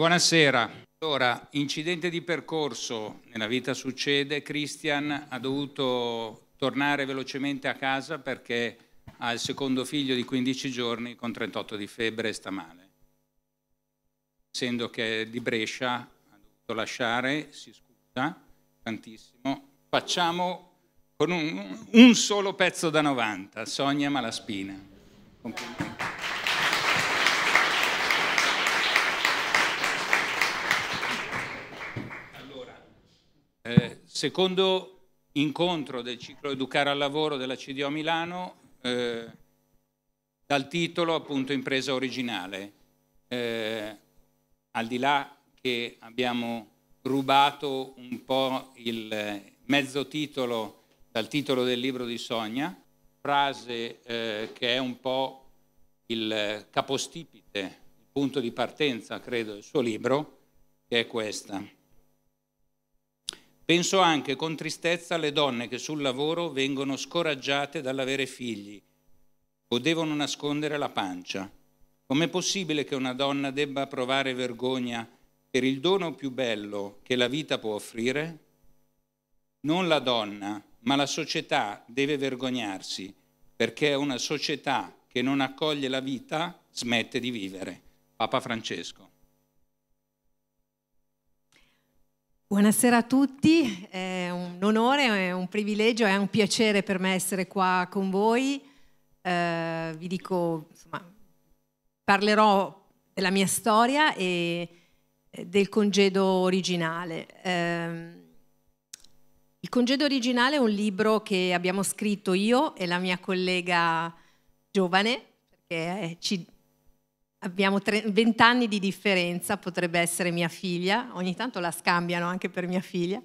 Buonasera. Allora, incidente di percorso, nella vita succede, Christian ha dovuto tornare velocemente a casa perché ha il secondo figlio di 15 giorni con 38 di febbre e sta male. Essendo che è di Brescia, ha dovuto lasciare, si scusa tantissimo. Facciamo con un, un solo pezzo da 90, Sonia Malaspina. Complimenti. Eh, secondo incontro del ciclo Educare al Lavoro della CDO Milano, eh, dal titolo appunto Impresa Originale. Eh, al di là che abbiamo rubato un po' il eh, mezzo titolo dal titolo del libro di Sogna, frase eh, che è un po' il capostipite, il punto di partenza, credo, del suo libro, che è questa. Penso anche con tristezza alle donne che sul lavoro vengono scoraggiate dall'avere figli o devono nascondere la pancia. Com'è possibile che una donna debba provare vergogna per il dono più bello che la vita può offrire? Non la donna, ma la società deve vergognarsi, perché una società che non accoglie la vita smette di vivere. Papa Francesco. Buonasera a tutti, è un onore, è un privilegio, è un piacere per me essere qua con voi. Eh, vi dico, insomma, parlerò della mia storia e eh, del congedo originale. Eh, il congedo originale è un libro che abbiamo scritto io e la mia collega giovane, perché ci Abbiamo 20 anni di differenza, potrebbe essere mia figlia, ogni tanto la scambiano anche per mia figlia.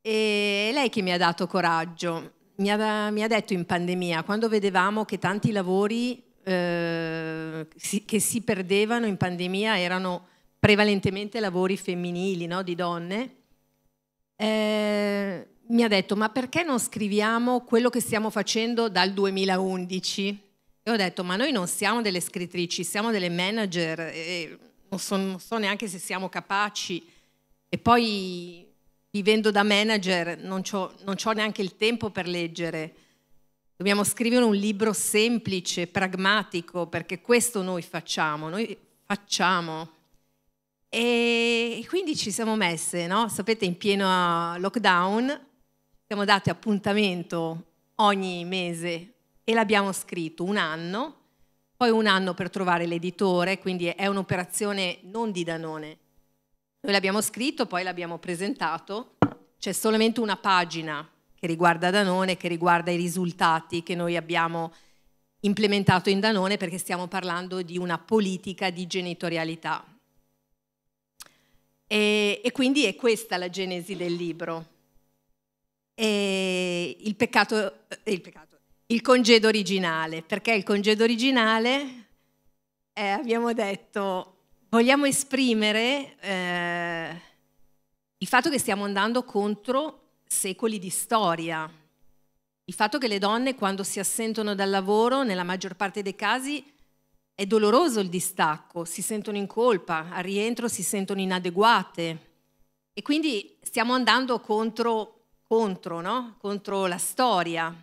E lei che mi ha dato coraggio, mi ha, mi ha detto in pandemia, quando vedevamo che tanti lavori eh, si, che si perdevano in pandemia erano prevalentemente lavori femminili, no? di donne, eh, mi ha detto ma perché non scriviamo quello che stiamo facendo dal 2011? E ho detto, ma noi non siamo delle scrittrici, siamo delle manager, e non, so, non so neanche se siamo capaci. E poi, vivendo da manager, non ho neanche il tempo per leggere. Dobbiamo scrivere un libro semplice, pragmatico, perché questo noi facciamo, noi facciamo. E quindi ci siamo messe, no? Sapete, in pieno lockdown, siamo date appuntamento ogni mese e l'abbiamo scritto un anno, poi un anno per trovare l'editore, quindi è un'operazione non di Danone. Noi l'abbiamo scritto, poi l'abbiamo presentato, c'è solamente una pagina che riguarda Danone, che riguarda i risultati che noi abbiamo implementato in Danone perché stiamo parlando di una politica di genitorialità. E, e quindi è questa la genesi del libro. E il peccato, eh, il peccato il congedo originale, perché il congedo originale, eh, abbiamo detto, vogliamo esprimere eh, il fatto che stiamo andando contro secoli di storia, il fatto che le donne quando si assentono dal lavoro, nella maggior parte dei casi, è doloroso il distacco, si sentono in colpa, al rientro si sentono inadeguate e quindi stiamo andando contro, contro, no? contro la storia.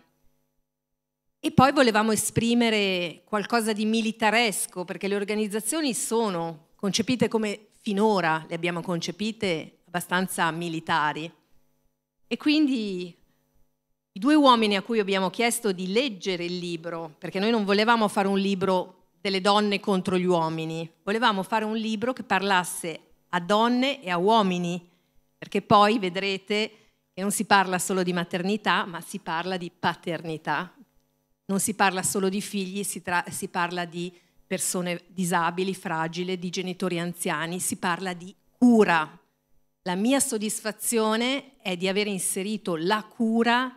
E poi volevamo esprimere qualcosa di militaresco, perché le organizzazioni sono concepite come finora le abbiamo concepite abbastanza militari. E quindi i due uomini a cui abbiamo chiesto di leggere il libro, perché noi non volevamo fare un libro delle donne contro gli uomini, volevamo fare un libro che parlasse a donne e a uomini, perché poi vedrete che non si parla solo di maternità, ma si parla di paternità, non si parla solo di figli, si, tra- si parla di persone disabili, fragili, di genitori anziani, si parla di cura. La mia soddisfazione è di aver inserito la cura,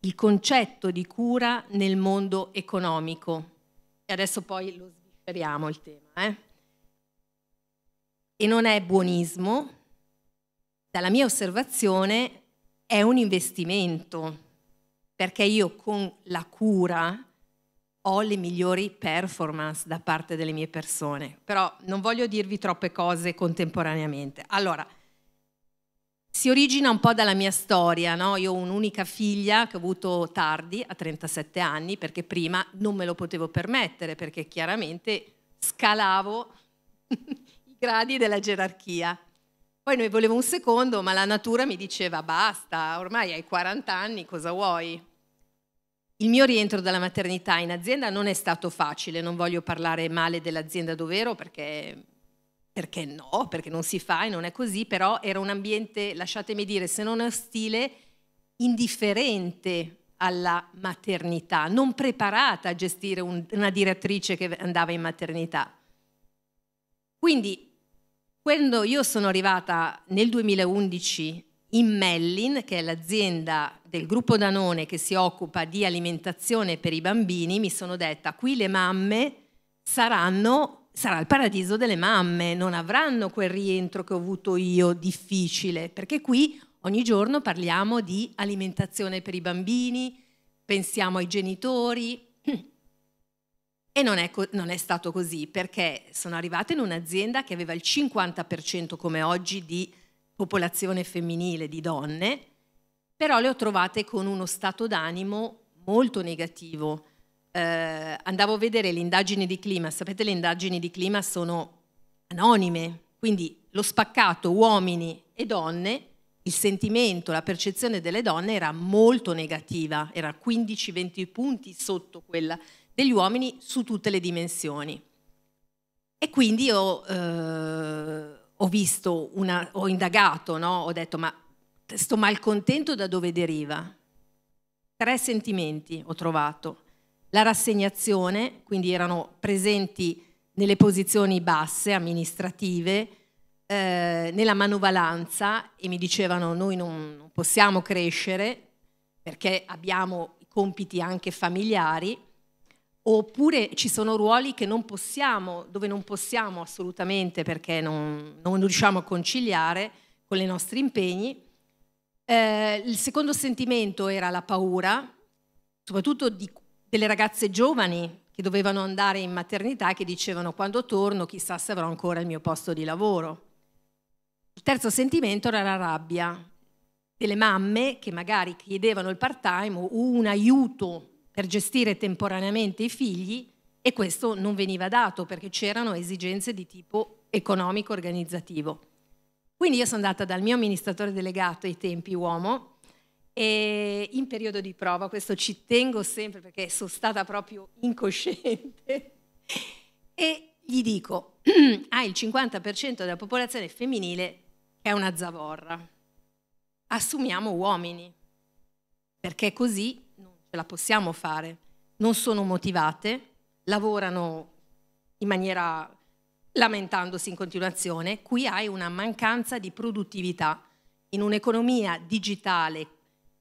il concetto di cura nel mondo economico. E adesso poi lo svisceriamo il tema. Eh? E non è buonismo, dalla mia osservazione è un investimento perché io con la cura ho le migliori performance da parte delle mie persone, però non voglio dirvi troppe cose contemporaneamente. Allora, si origina un po' dalla mia storia, no? Io ho un'unica figlia che ho avuto tardi, a 37 anni, perché prima non me lo potevo permettere, perché chiaramente scalavo i gradi della gerarchia. Poi noi volevo un secondo, ma la natura mi diceva basta, ormai hai 40 anni, cosa vuoi? Il mio rientro dalla maternità in azienda non è stato facile, non voglio parlare male dell'azienda dovero perché, perché no, perché non si fa e non è così, però era un ambiente, lasciatemi dire, se non ostile, indifferente alla maternità, non preparata a gestire un, una direttrice che andava in maternità. Quindi quando io sono arrivata nel 2011 in Mellin, che è l'azienda del gruppo Danone che si occupa di alimentazione per i bambini, mi sono detta qui le mamme saranno, sarà il paradiso delle mamme, non avranno quel rientro che ho avuto io difficile, perché qui ogni giorno parliamo di alimentazione per i bambini, pensiamo ai genitori, e non è, non è, stato così perché sono arrivata in un'azienda che aveva il 50% come oggi di popolazione femminile, di donne, però le ho trovate con uno stato d'animo molto negativo. Eh, andavo a vedere le indagini di clima, sapete le indagini di clima sono anonime, quindi lo spaccato uomini e donne, il sentimento, la percezione delle donne era molto negativa, era 15-20 punti sotto quella degli uomini su tutte le dimensioni. E quindi ho, eh, ho visto, una, ho indagato, no? ho detto ma sto malcontento da dove deriva? Tre sentimenti ho trovato. La rassegnazione, quindi erano presenti nelle posizioni basse, amministrative, eh, nella manovalanza e mi dicevano noi non, non possiamo crescere perché abbiamo compiti anche familiari Oppure ci sono ruoli non possiamo, dove non possiamo assolutamente perché non, non, riusciamo a conciliare con i nostri impegni. Eh, il secondo sentimento era la paura, soprattutto di, delle ragazze giovani che dovevano andare in maternità e che dicevano quando torno chissà se avrò ancora il mio posto di lavoro. Il terzo sentimento era la rabbia delle mamme che magari chiedevano il part-time o un aiuto per gestire temporaneamente i figli e questo non veniva dato perché c'erano esigenze di tipo economico-organizzativo. Quindi io sono andata dal mio amministratore delegato ai tempi uomo e in periodo di prova, questo ci tengo sempre perché sono stata proprio incosciente, e gli dico, ah il 50% della popolazione femminile è una zavorra, assumiamo uomini, perché così ce la possiamo fare, non sono motivate, lavorano in maniera lamentandosi in continuazione, qui hai una mancanza di produttività. In un'economia digitale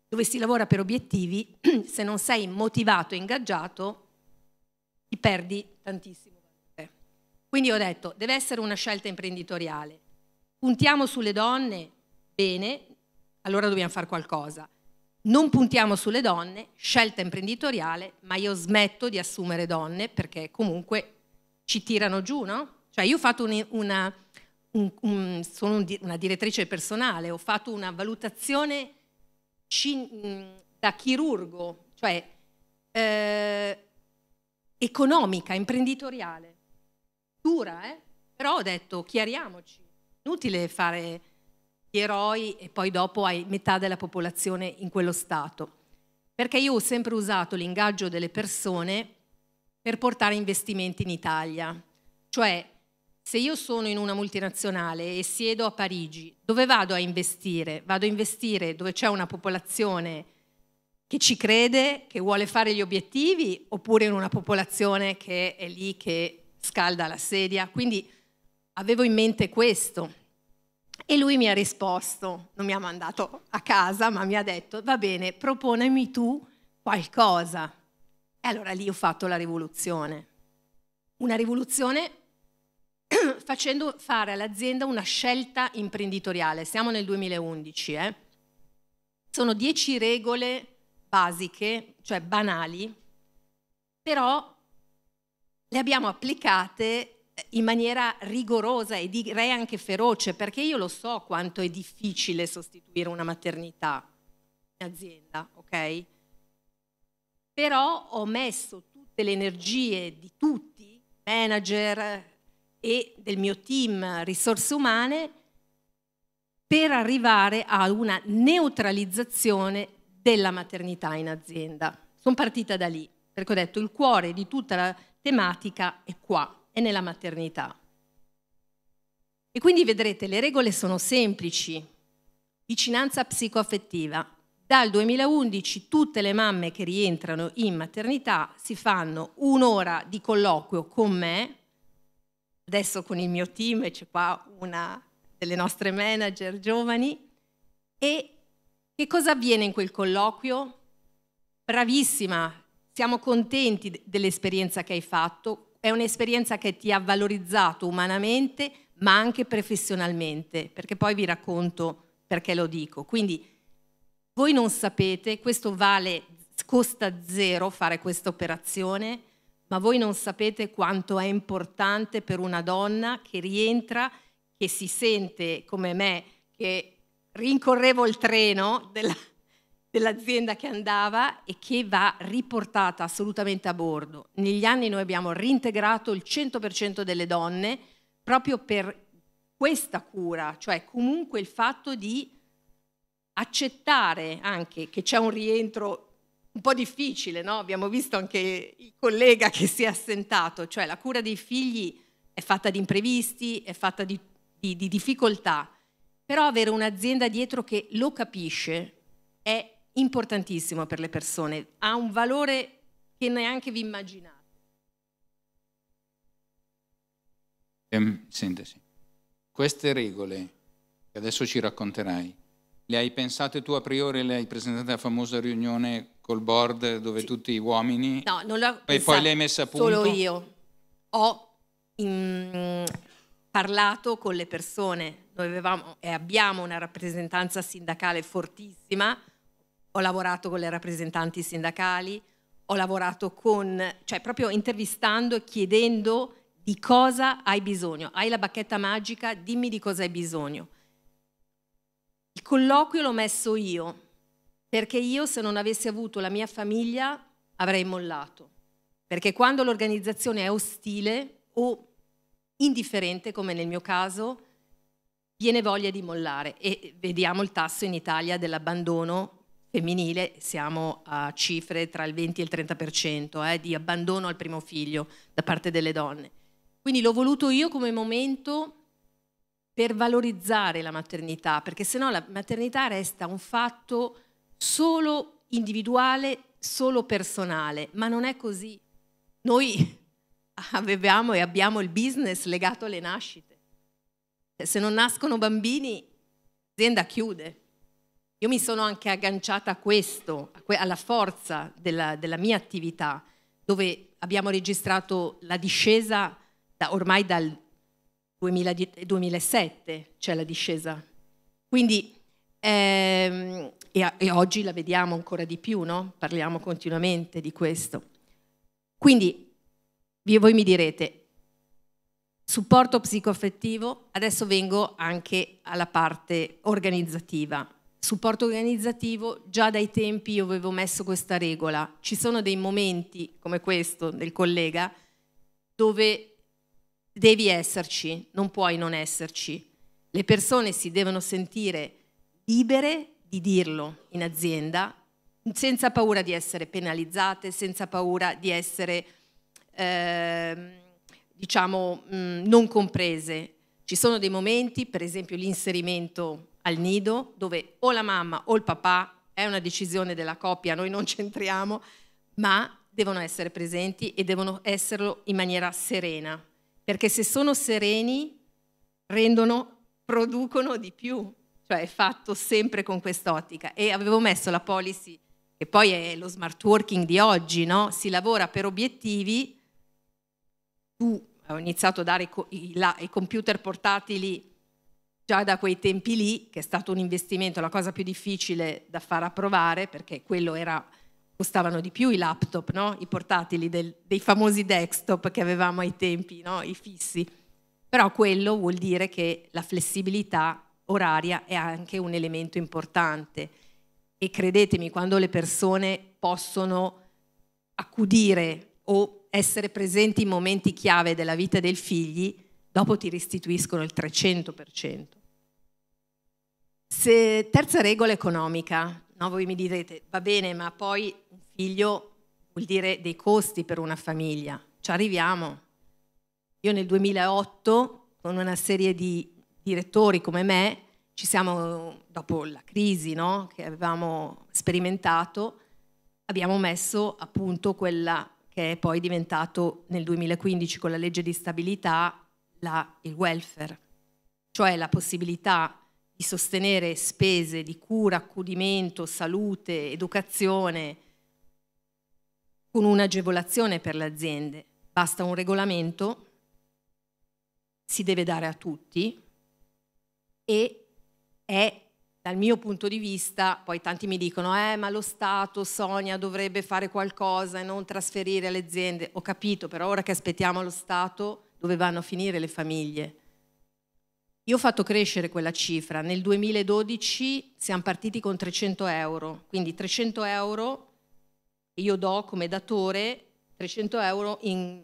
dove si lavora per obiettivi, se non sei motivato e ingaggiato, ti perdi tantissimo. Quindi ho detto, deve essere una scelta imprenditoriale. Puntiamo sulle donne, bene, allora dobbiamo fare qualcosa non puntiamo sulle donne, scelta imprenditoriale, ma io smetto di assumere donne perché comunque ci tirano giù, no? Cioè io ho fatto un, una, un, un, sono una direttrice personale, ho fatto una valutazione mm, da chirurgo, cioè eh, economica, imprenditoriale, dura, eh? però ho detto chiariamoci, inutile fare gli eroi e poi dopo hai metà della popolazione in quello stato. Perché io ho sempre usato l'ingaggio delle persone per portare investimenti in Italia. Cioè, se io sono in una multinazionale e siedo a Parigi, dove vado a investire? Vado a investire dove c'è una popolazione che ci crede, che vuole fare gli obiettivi, oppure in una popolazione che è lì che scalda la sedia. Quindi avevo in mente questo. E lui mi ha risposto, non mi ha mandato a casa, ma mi ha detto, va bene, proponimi tu qualcosa. E allora lì ho fatto la rivoluzione. Una rivoluzione facendo fare all'azienda una scelta imprenditoriale. Siamo nel 2011, eh? Sono dieci regole basiche, cioè banali, però le abbiamo applicate eh, in maniera rigorosa e direi anche feroce, perché io lo so quanto è difficile sostituire una maternità in azienda, ok? Però ho messo tutte le energie di tutti, manager e del mio team risorse umane, per arrivare a una neutralizzazione della maternità in azienda. Sono partita da lì, perché ho detto il cuore di tutta la tematica è qua, e nella maternità. E quindi vedrete, le regole sono semplici. Vicinanza psicoaffettiva. Dal 2011 tutte le mamme che rientrano in maternità si fanno un'ora di colloquio con me, adesso con il mio team, e c'è qua una delle nostre manager giovani, e che cosa avviene in quel colloquio? Bravissima, siamo contenti dell'esperienza che hai fatto, è un'esperienza che ti ha valorizzato umanamente, ma anche professionalmente, perché poi vi racconto perché lo dico. Quindi voi non sapete, questo vale, costa zero fare questa operazione, ma voi non sapete quanto è importante per una donna che rientra, che si sente come me, che rincorrevo il treno della dell'azienda che andava e che va riportata assolutamente a bordo. Negli anni noi abbiamo reintegrato il 100% delle donne proprio per questa cura, cioè comunque il fatto di accettare anche che c'è un rientro un po' difficile, no? abbiamo visto anche il collega che si è assentato, cioè la cura dei figli è fatta di imprevisti, è fatta di, di, di difficoltà, però avere un'azienda dietro che lo capisce è importantissimo per le persone, ha un valore che neanche vi immaginate. Ehm, sintesi, queste regole che adesso ci racconterai, le hai pensate tu a priori, le hai presentate alla famosa riunione col board dove sì. tutti gli uomini... No, non l'ho E poi le hai messe a punto? Solo io. Ho in, mm, parlato con le persone, noi avevamo e abbiamo una rappresentanza sindacale fortissima, ho lavorato con le rappresentanti sindacali, ho lavorato con, cioè proprio intervistando e chiedendo di cosa hai bisogno. Hai la bacchetta magica, dimmi di cosa hai bisogno. Il colloquio l'ho messo io, perché io se non avessi avuto la mia famiglia avrei mollato. Perché quando l'organizzazione è ostile o indifferente, come nel mio caso, viene voglia di mollare e vediamo il tasso in Italia dell'abbandono femminile siamo a cifre tra il 20 e il 30% eh, di abbandono al primo figlio da parte delle donne. Quindi l'ho voluto io come momento per valorizzare la maternità, perché sennò la maternità resta un fatto solo individuale, solo personale, ma non è così. Noi avevamo e abbiamo il business legato alle nascite. Se non nascono bambini, l'azienda chiude io mi sono anche agganciata a questo, alla forza della, della mia attività, dove abbiamo registrato la discesa da, ormai dal 2000, 2007, c'è la discesa. Quindi, ehm, e, e oggi la vediamo ancora di più, no? Parliamo continuamente di questo. Quindi, voi mi direte, supporto psicoaffettivo, adesso vengo anche alla parte organizzativa supporto organizzativo, già dai tempi io avevo messo questa regola. Ci sono dei momenti come questo del collega dove devi esserci, non puoi non esserci. Le persone si devono sentire libere di dirlo in azienda, senza paura di essere penalizzate, senza paura di essere, eh, diciamo, mh, mm, non comprese. Ci sono dei momenti, per esempio l'inserimento al nido dove o la mamma o il papà, è una decisione della coppia, noi non c'entriamo, ma devono essere presenti e devono esserlo in maniera serena, perché se sono sereni rendono, producono di più, cioè è fatto sempre con quest'ottica. E avevo messo la policy, che poi è lo smart working di oggi, no? si lavora per obiettivi, tu ho iniziato a dare i computer portatili già da quei tempi lì, che è stato un investimento, la cosa più difficile da far approvare, perché quello era, costavano di più i laptop, no? i portatili del, dei famosi desktop che avevamo ai tempi, no? i fissi. Però quello vuol dire che la flessibilità oraria è anche un elemento importante e credetemi, quando le persone possono accudire o essere presenti in momenti chiave della vita dei figli, dopo ti restituiscono il 300%. Se, terza regola economica, no? voi mi direte, va bene, ma poi un figlio vuol dire dei costi per una famiglia, ci arriviamo. Io nel 2008, con una serie di direttori come me, ci siamo, dopo la crisi no? che avevamo sperimentato, abbiamo messo a punto quella che è poi diventato nel 2015 con la legge di stabilità la, il welfare, cioè la possibilità di sostenere spese di cura, accudimento, salute, educazione con un'agevolazione per le aziende. Basta un regolamento, si deve dare a tutti e è dal mio punto di vista, poi tanti mi dicono, eh, ma lo Stato, Sonia, dovrebbe fare qualcosa e non trasferire alle aziende. Ho capito, però ora che aspettiamo lo Stato dove vanno a finire le famiglie. Io ho fatto crescere quella cifra, nel 2012 siamo partiti con 300 euro, quindi 300 euro io do come datore, 300 euro in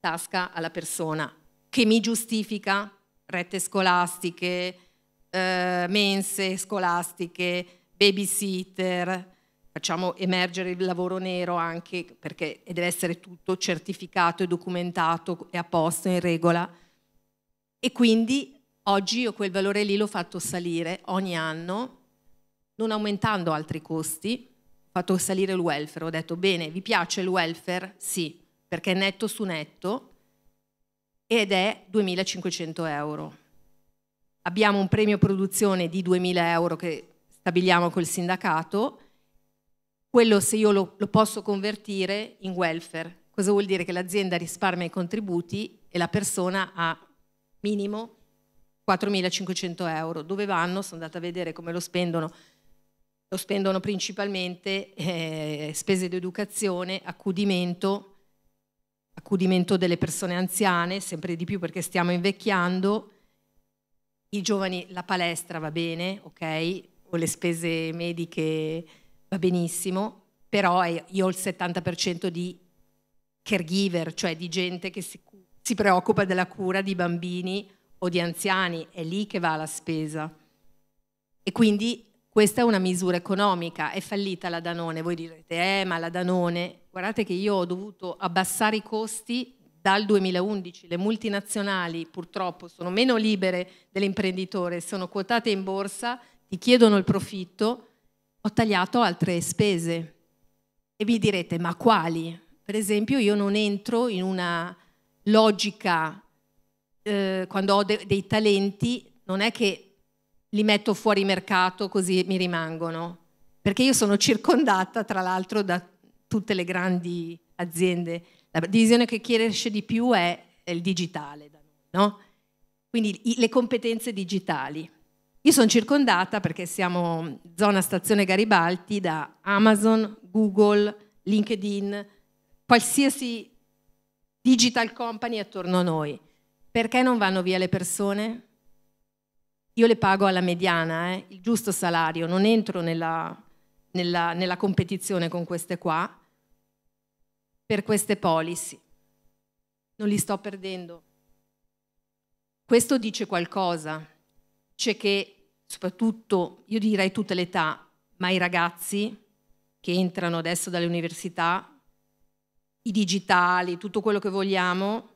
tasca alla persona, che mi giustifica rette scolastiche, eh, mense scolastiche, babysitter, facciamo emergere il lavoro nero anche perché deve essere tutto certificato e documentato e a posto, in regola. E quindi oggi io quel valore lì l'ho fatto salire ogni anno, non aumentando altri costi, ho fatto salire il welfare. Ho detto bene, vi piace il welfare? Sì, perché è netto su netto ed è 2.500 euro. Abbiamo un premio produzione di 2.000 euro che stabiliamo col sindacato quello se io lo, lo posso convertire in welfare. Cosa vuol dire? Che l'azienda risparmia i contributi e la persona ha minimo 4.500 euro. Dove vanno? Sono andata a vedere come lo spendono. Lo spendono principalmente eh, spese di educazione, accudimento, accudimento delle persone anziane, sempre di più perché stiamo invecchiando. I giovani, la palestra va bene, ok? O le spese mediche va benissimo, però io ho il 70% di caregiver, cioè di gente che si, si preoccupa della cura di bambini o di anziani, è lì che va la spesa. E quindi questa è una misura economica, è fallita la Danone, voi direte, eh ma la Danone, guardate che io ho dovuto abbassare i costi dal 2011, le multinazionali purtroppo sono meno libere dell'imprenditore, sono quotate in borsa, ti chiedono il profitto ho tagliato altre spese. E vi direte, ma quali? Per esempio, io non entro in una logica, eh, quando ho de- dei talenti, non è che li metto fuori mercato così mi rimangono, perché io sono circondata, tra l'altro, da tutte le grandi aziende. La divisione che chiede di più è il digitale, no? quindi le competenze digitali. Io sono circondata, perché siamo zona stazione Garibaldi, da Amazon, Google, LinkedIn, qualsiasi digital company attorno a noi. Perché non vanno via le persone? Io le pago alla mediana, eh, il giusto salario, non entro nella, nella, nella competizione con queste qua, per queste policy. Non li sto perdendo. Questo dice qualcosa, dice che soprattutto, io direi tutte le età, ma i ragazzi che entrano adesso dalle università, i digitali, tutto quello che vogliamo,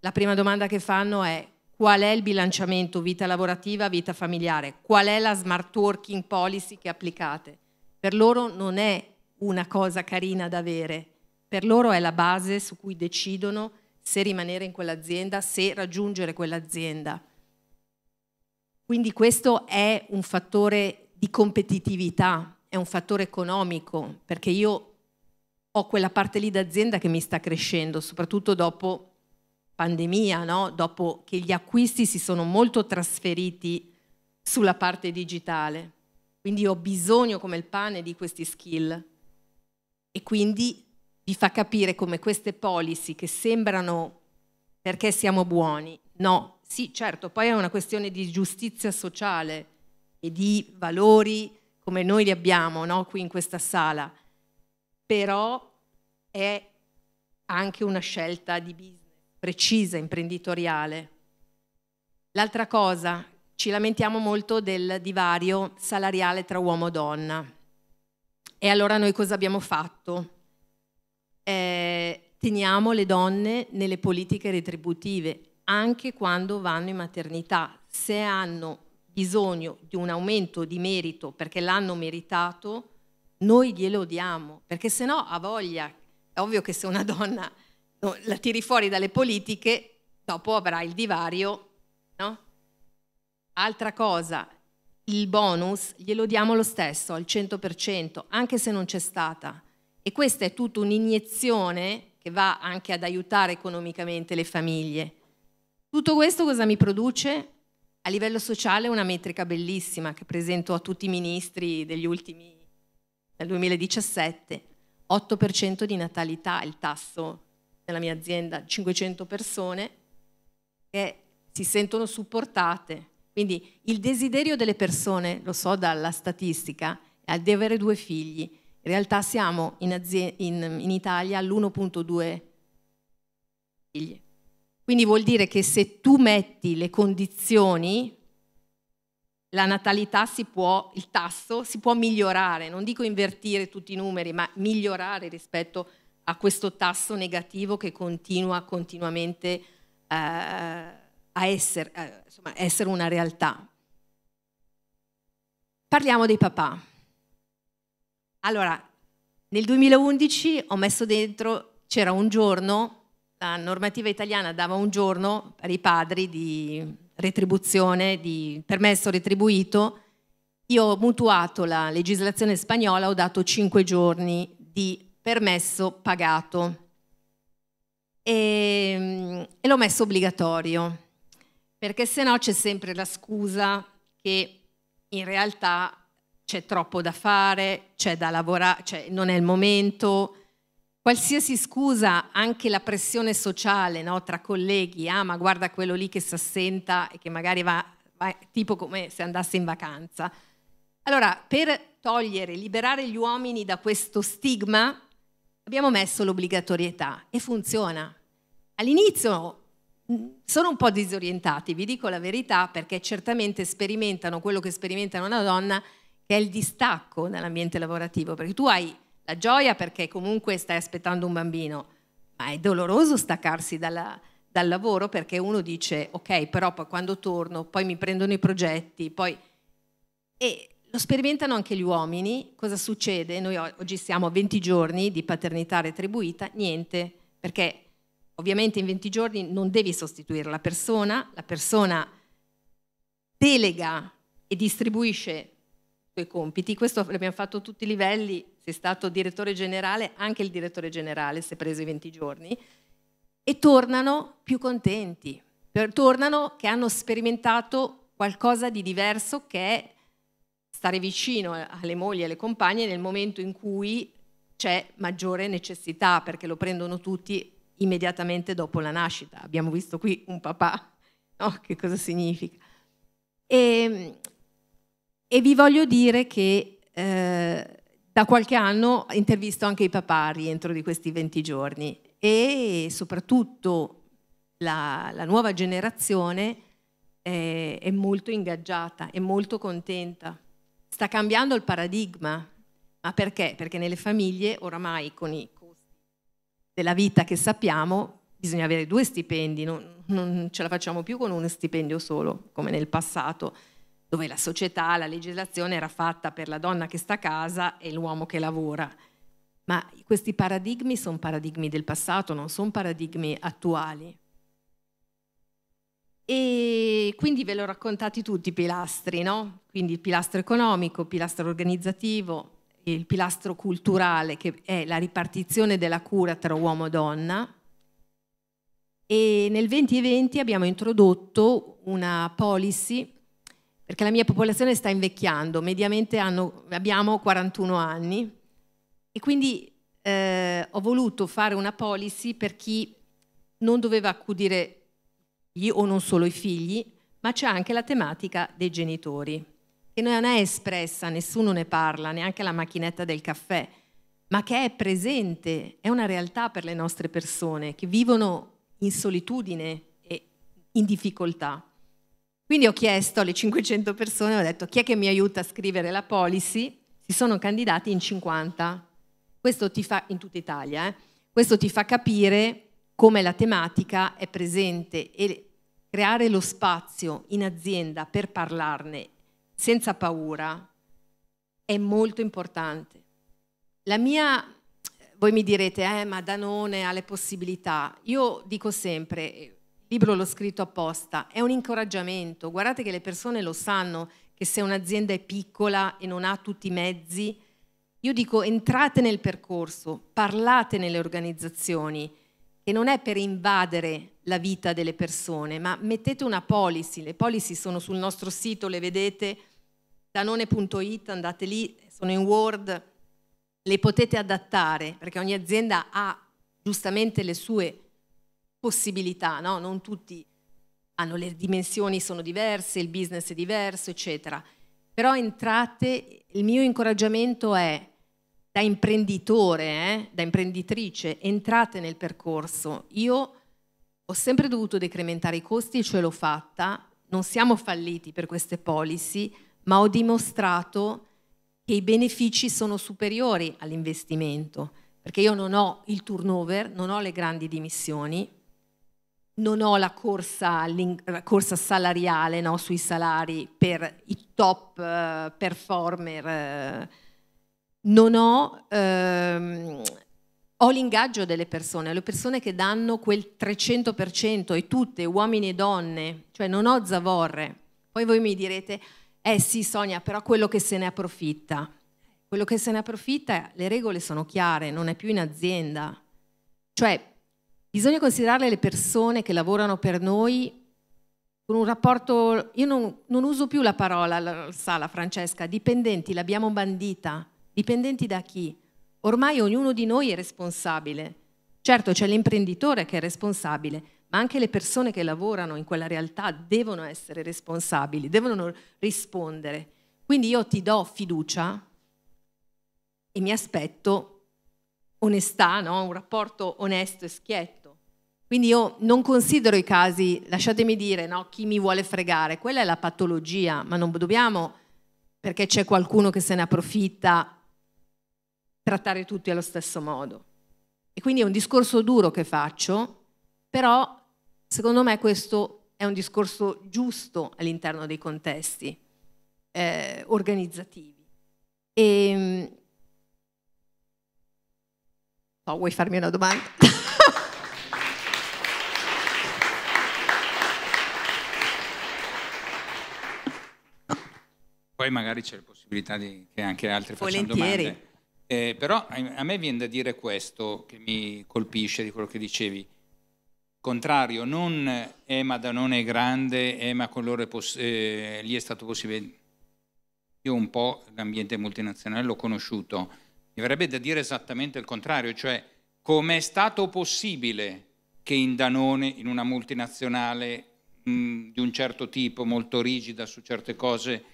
la prima domanda che fanno è qual è il bilanciamento vita lavorativa, vita familiare, qual è la smart working policy che applicate. Per loro non è una cosa carina da avere, per loro è la base su cui decidono se rimanere in quell'azienda, se raggiungere quell'azienda. Quindi questo è un fattore di competitività, è un fattore economico, perché io ho quella parte lì d'azienda che mi sta crescendo, soprattutto dopo pandemia, no? dopo che gli acquisti si sono molto trasferiti sulla parte digitale. Quindi ho bisogno come il pane di questi skill. E quindi vi fa capire come queste policy che sembrano perché siamo buoni, no, sì, certo, poi è una questione di giustizia sociale e di valori come noi li abbiamo no? qui in questa sala, però è anche una scelta di business precisa, imprenditoriale. L'altra cosa, ci lamentiamo molto del divario salariale tra uomo e donna. E allora noi cosa abbiamo fatto? Eh, teniamo le donne nelle politiche retributive anche quando vanno in maternità, se hanno bisogno di un aumento di merito perché l'hanno meritato, noi glielo diamo, perché se no ha voglia. È ovvio che se una donna la tiri fuori dalle politiche, dopo avrà il divario, no? Altra cosa, il bonus glielo diamo lo stesso, al 100%, anche se non c'è stata. E questa è tutta un'iniezione che va anche ad aiutare economicamente le famiglie. Tutto questo cosa mi produce? A livello sociale una metrica bellissima che presento a tutti i ministri degli ultimi, dal 2017, 8% di natalità, il tasso della mia azienda, 500 persone che si sentono supportate. Quindi il desiderio delle persone, lo so dalla statistica, è di avere due figli. In realtà siamo in, in, in Italia all'1.2 figli. Quindi vuol dire che se tu metti le condizioni, la natalità si può, il tasso si può migliorare, non dico invertire tutti i numeri, ma migliorare rispetto a questo tasso negativo che continua continuamente eh, a essere, eh, insomma, essere una realtà. Parliamo dei papà. Allora, nel 2011 ho messo dentro, c'era un giorno la normativa italiana dava un giorno per i padri di retribuzione, di permesso retribuito, io ho mutuato la legislazione spagnola, ho dato cinque giorni di permesso pagato e, ehm, e l'ho messo obbligatorio, perché se no c'è sempre la scusa che in realtà c'è troppo da fare, c'è da lavorare, cioè non è il momento, Qualsiasi scusa, anche la pressione sociale no, tra colleghi, ah ma guarda quello lì che si assenta e che magari va, va tipo come se andasse in vacanza. Allora, per togliere, liberare gli uomini da questo stigma, abbiamo messo l'obbligatorietà e funziona. All'inizio mm, sono un po' disorientati, vi dico la verità, perché certamente sperimentano quello che sperimenta una donna, che è il distacco nell'ambiente lavorativo, perché tu hai la gioia perché comunque stai aspettando un bambino, ma è doloroso staccarsi dalla, dal lavoro perché uno dice ok, però poi quando torno, poi mi prendono i progetti, poi... E lo sperimentano anche gli uomini, cosa succede? Noi oggi siamo a 20 giorni di paternità retribuita, niente, perché ovviamente in 20 giorni non devi sostituire la persona, la persona delega e distribuisce i tuoi compiti, questo l'abbiamo fatto a tutti i livelli, sei stato direttore generale, anche il direttore generale si è preso i 20 giorni, e tornano più contenti, tornano che hanno sperimentato qualcosa di diverso che è stare vicino alle mogli e alle compagne nel momento in cui c'è maggiore necessità, perché lo prendono tutti immediatamente dopo la nascita. Abbiamo visto qui un papà, no? che cosa significa. E, ehm, e, vi voglio dire che eh, da qualche anno intervisto anche i papà rientro di questi 20 giorni e soprattutto la, la nuova generazione è, eh, è molto ingaggiata, è molto contenta. Sta cambiando il paradigma, ma perché? Perché nelle famiglie oramai con i costi della vita che sappiamo bisogna avere due stipendi, non, non ce la facciamo più con uno stipendio solo come nel passato dove la società, la legislazione era fatta per la donna che sta a casa e l'uomo che lavora. Ma questi paradigmi sono paradigmi del passato, non sono paradigmi attuali. E quindi ve l'ho raccontati tutti i pilastri, no? Quindi il pilastro economico, il pilastro organizzativo, il pilastro culturale che è la ripartizione della cura tra uomo e donna. E nel 2020 abbiamo introdotto una policy perché la mia popolazione sta invecchiando, mediamente hanno, abbiamo 41 anni e quindi eh, ho voluto fare una policy per chi non doveva accudire gli o non solo i figli, ma c'è anche la tematica dei genitori, che non è espressa, nessuno ne parla, neanche la macchinetta del caffè, ma che è presente, è una realtà per le nostre persone che vivono in solitudine e in difficoltà. Quindi ho chiesto alle 500 persone, ho detto chi è che mi aiuta a scrivere la policy? Si sono candidati in 50. Questo ti fa, in tutta Italia, eh? questo ti fa capire come la tematica è presente e creare lo spazio in azienda per parlarne senza paura è molto importante. La mia, voi mi direte, eh, ma Danone ha le possibilità. Io dico sempre, libro l'ho scritto apposta, è un incoraggiamento. Guardate che le persone lo sanno che se un'azienda è piccola e non ha tutti i mezzi, io dico entrate nel percorso, parlate nelle organizzazioni, che non è per invadere la vita delle persone, ma mettete una policy, le policy sono sul nostro sito, le vedete, danone.it, andate lì, sono in Word, le potete adattare, perché ogni azienda ha giustamente le sue possibilità, no? non tutti hanno le dimensioni, sono diverse, il business è diverso, eccetera. Però entrate, il mio incoraggiamento è da imprenditore, eh, da imprenditrice, entrate nel percorso. Io ho sempre dovuto decrementare i costi, e ce l'ho fatta, non siamo falliti per queste policy, ma ho dimostrato che i benefici sono superiori all'investimento, perché io non ho il turnover, non ho le grandi dimissioni, non ho la corsa, la corsa salariale no, sui salari per i top uh, performer, eh. non ho, uh, ho l'ingaggio delle persone, le persone che danno quel 300% e tutte, uomini e donne, cioè non ho zavorre. Poi voi mi direte, eh sì Sonia, però quello che se ne approfitta. Quello che se ne approfitta, le regole sono chiare, non è più in azienda. Cioè Bisogna considerare le persone che lavorano per noi con un rapporto, io non, non uso più la parola, sa la Francesca, dipendenti, l'abbiamo bandita, dipendenti da chi? Ormai ognuno di noi è responsabile. Certo c'è l'imprenditore che è responsabile, ma anche le persone che lavorano in quella realtà devono essere responsabili, devono rispondere. Quindi io ti do fiducia e mi aspetto onestà, no? un rapporto onesto e schietto. Quindi io non considero i casi, lasciatemi dire, no, chi mi vuole fregare, quella è la patologia, ma non dobbiamo, perché c'è qualcuno che se ne approfitta, trattare tutti allo stesso modo. E quindi è un discorso duro che faccio, però secondo me questo è un discorso giusto all'interno dei contesti eh, organizzativi. E, ehm, oh, vuoi farmi una domanda? Poi magari c'è la possibilità di, che anche altri Volentieri. facciano domande. Eh, però a me viene da dire questo che mi colpisce di quello che dicevi. Contrario, non eh, ma Danone è grande, eh, ma con loro è poss- eh, lì è stato possibile. Io un po' l'ambiente multinazionale l'ho conosciuto. Mi verrebbe da dire esattamente il contrario, cioè come è stato possibile che in Danone, in una multinazionale mh, di un certo tipo, molto rigida su certe cose,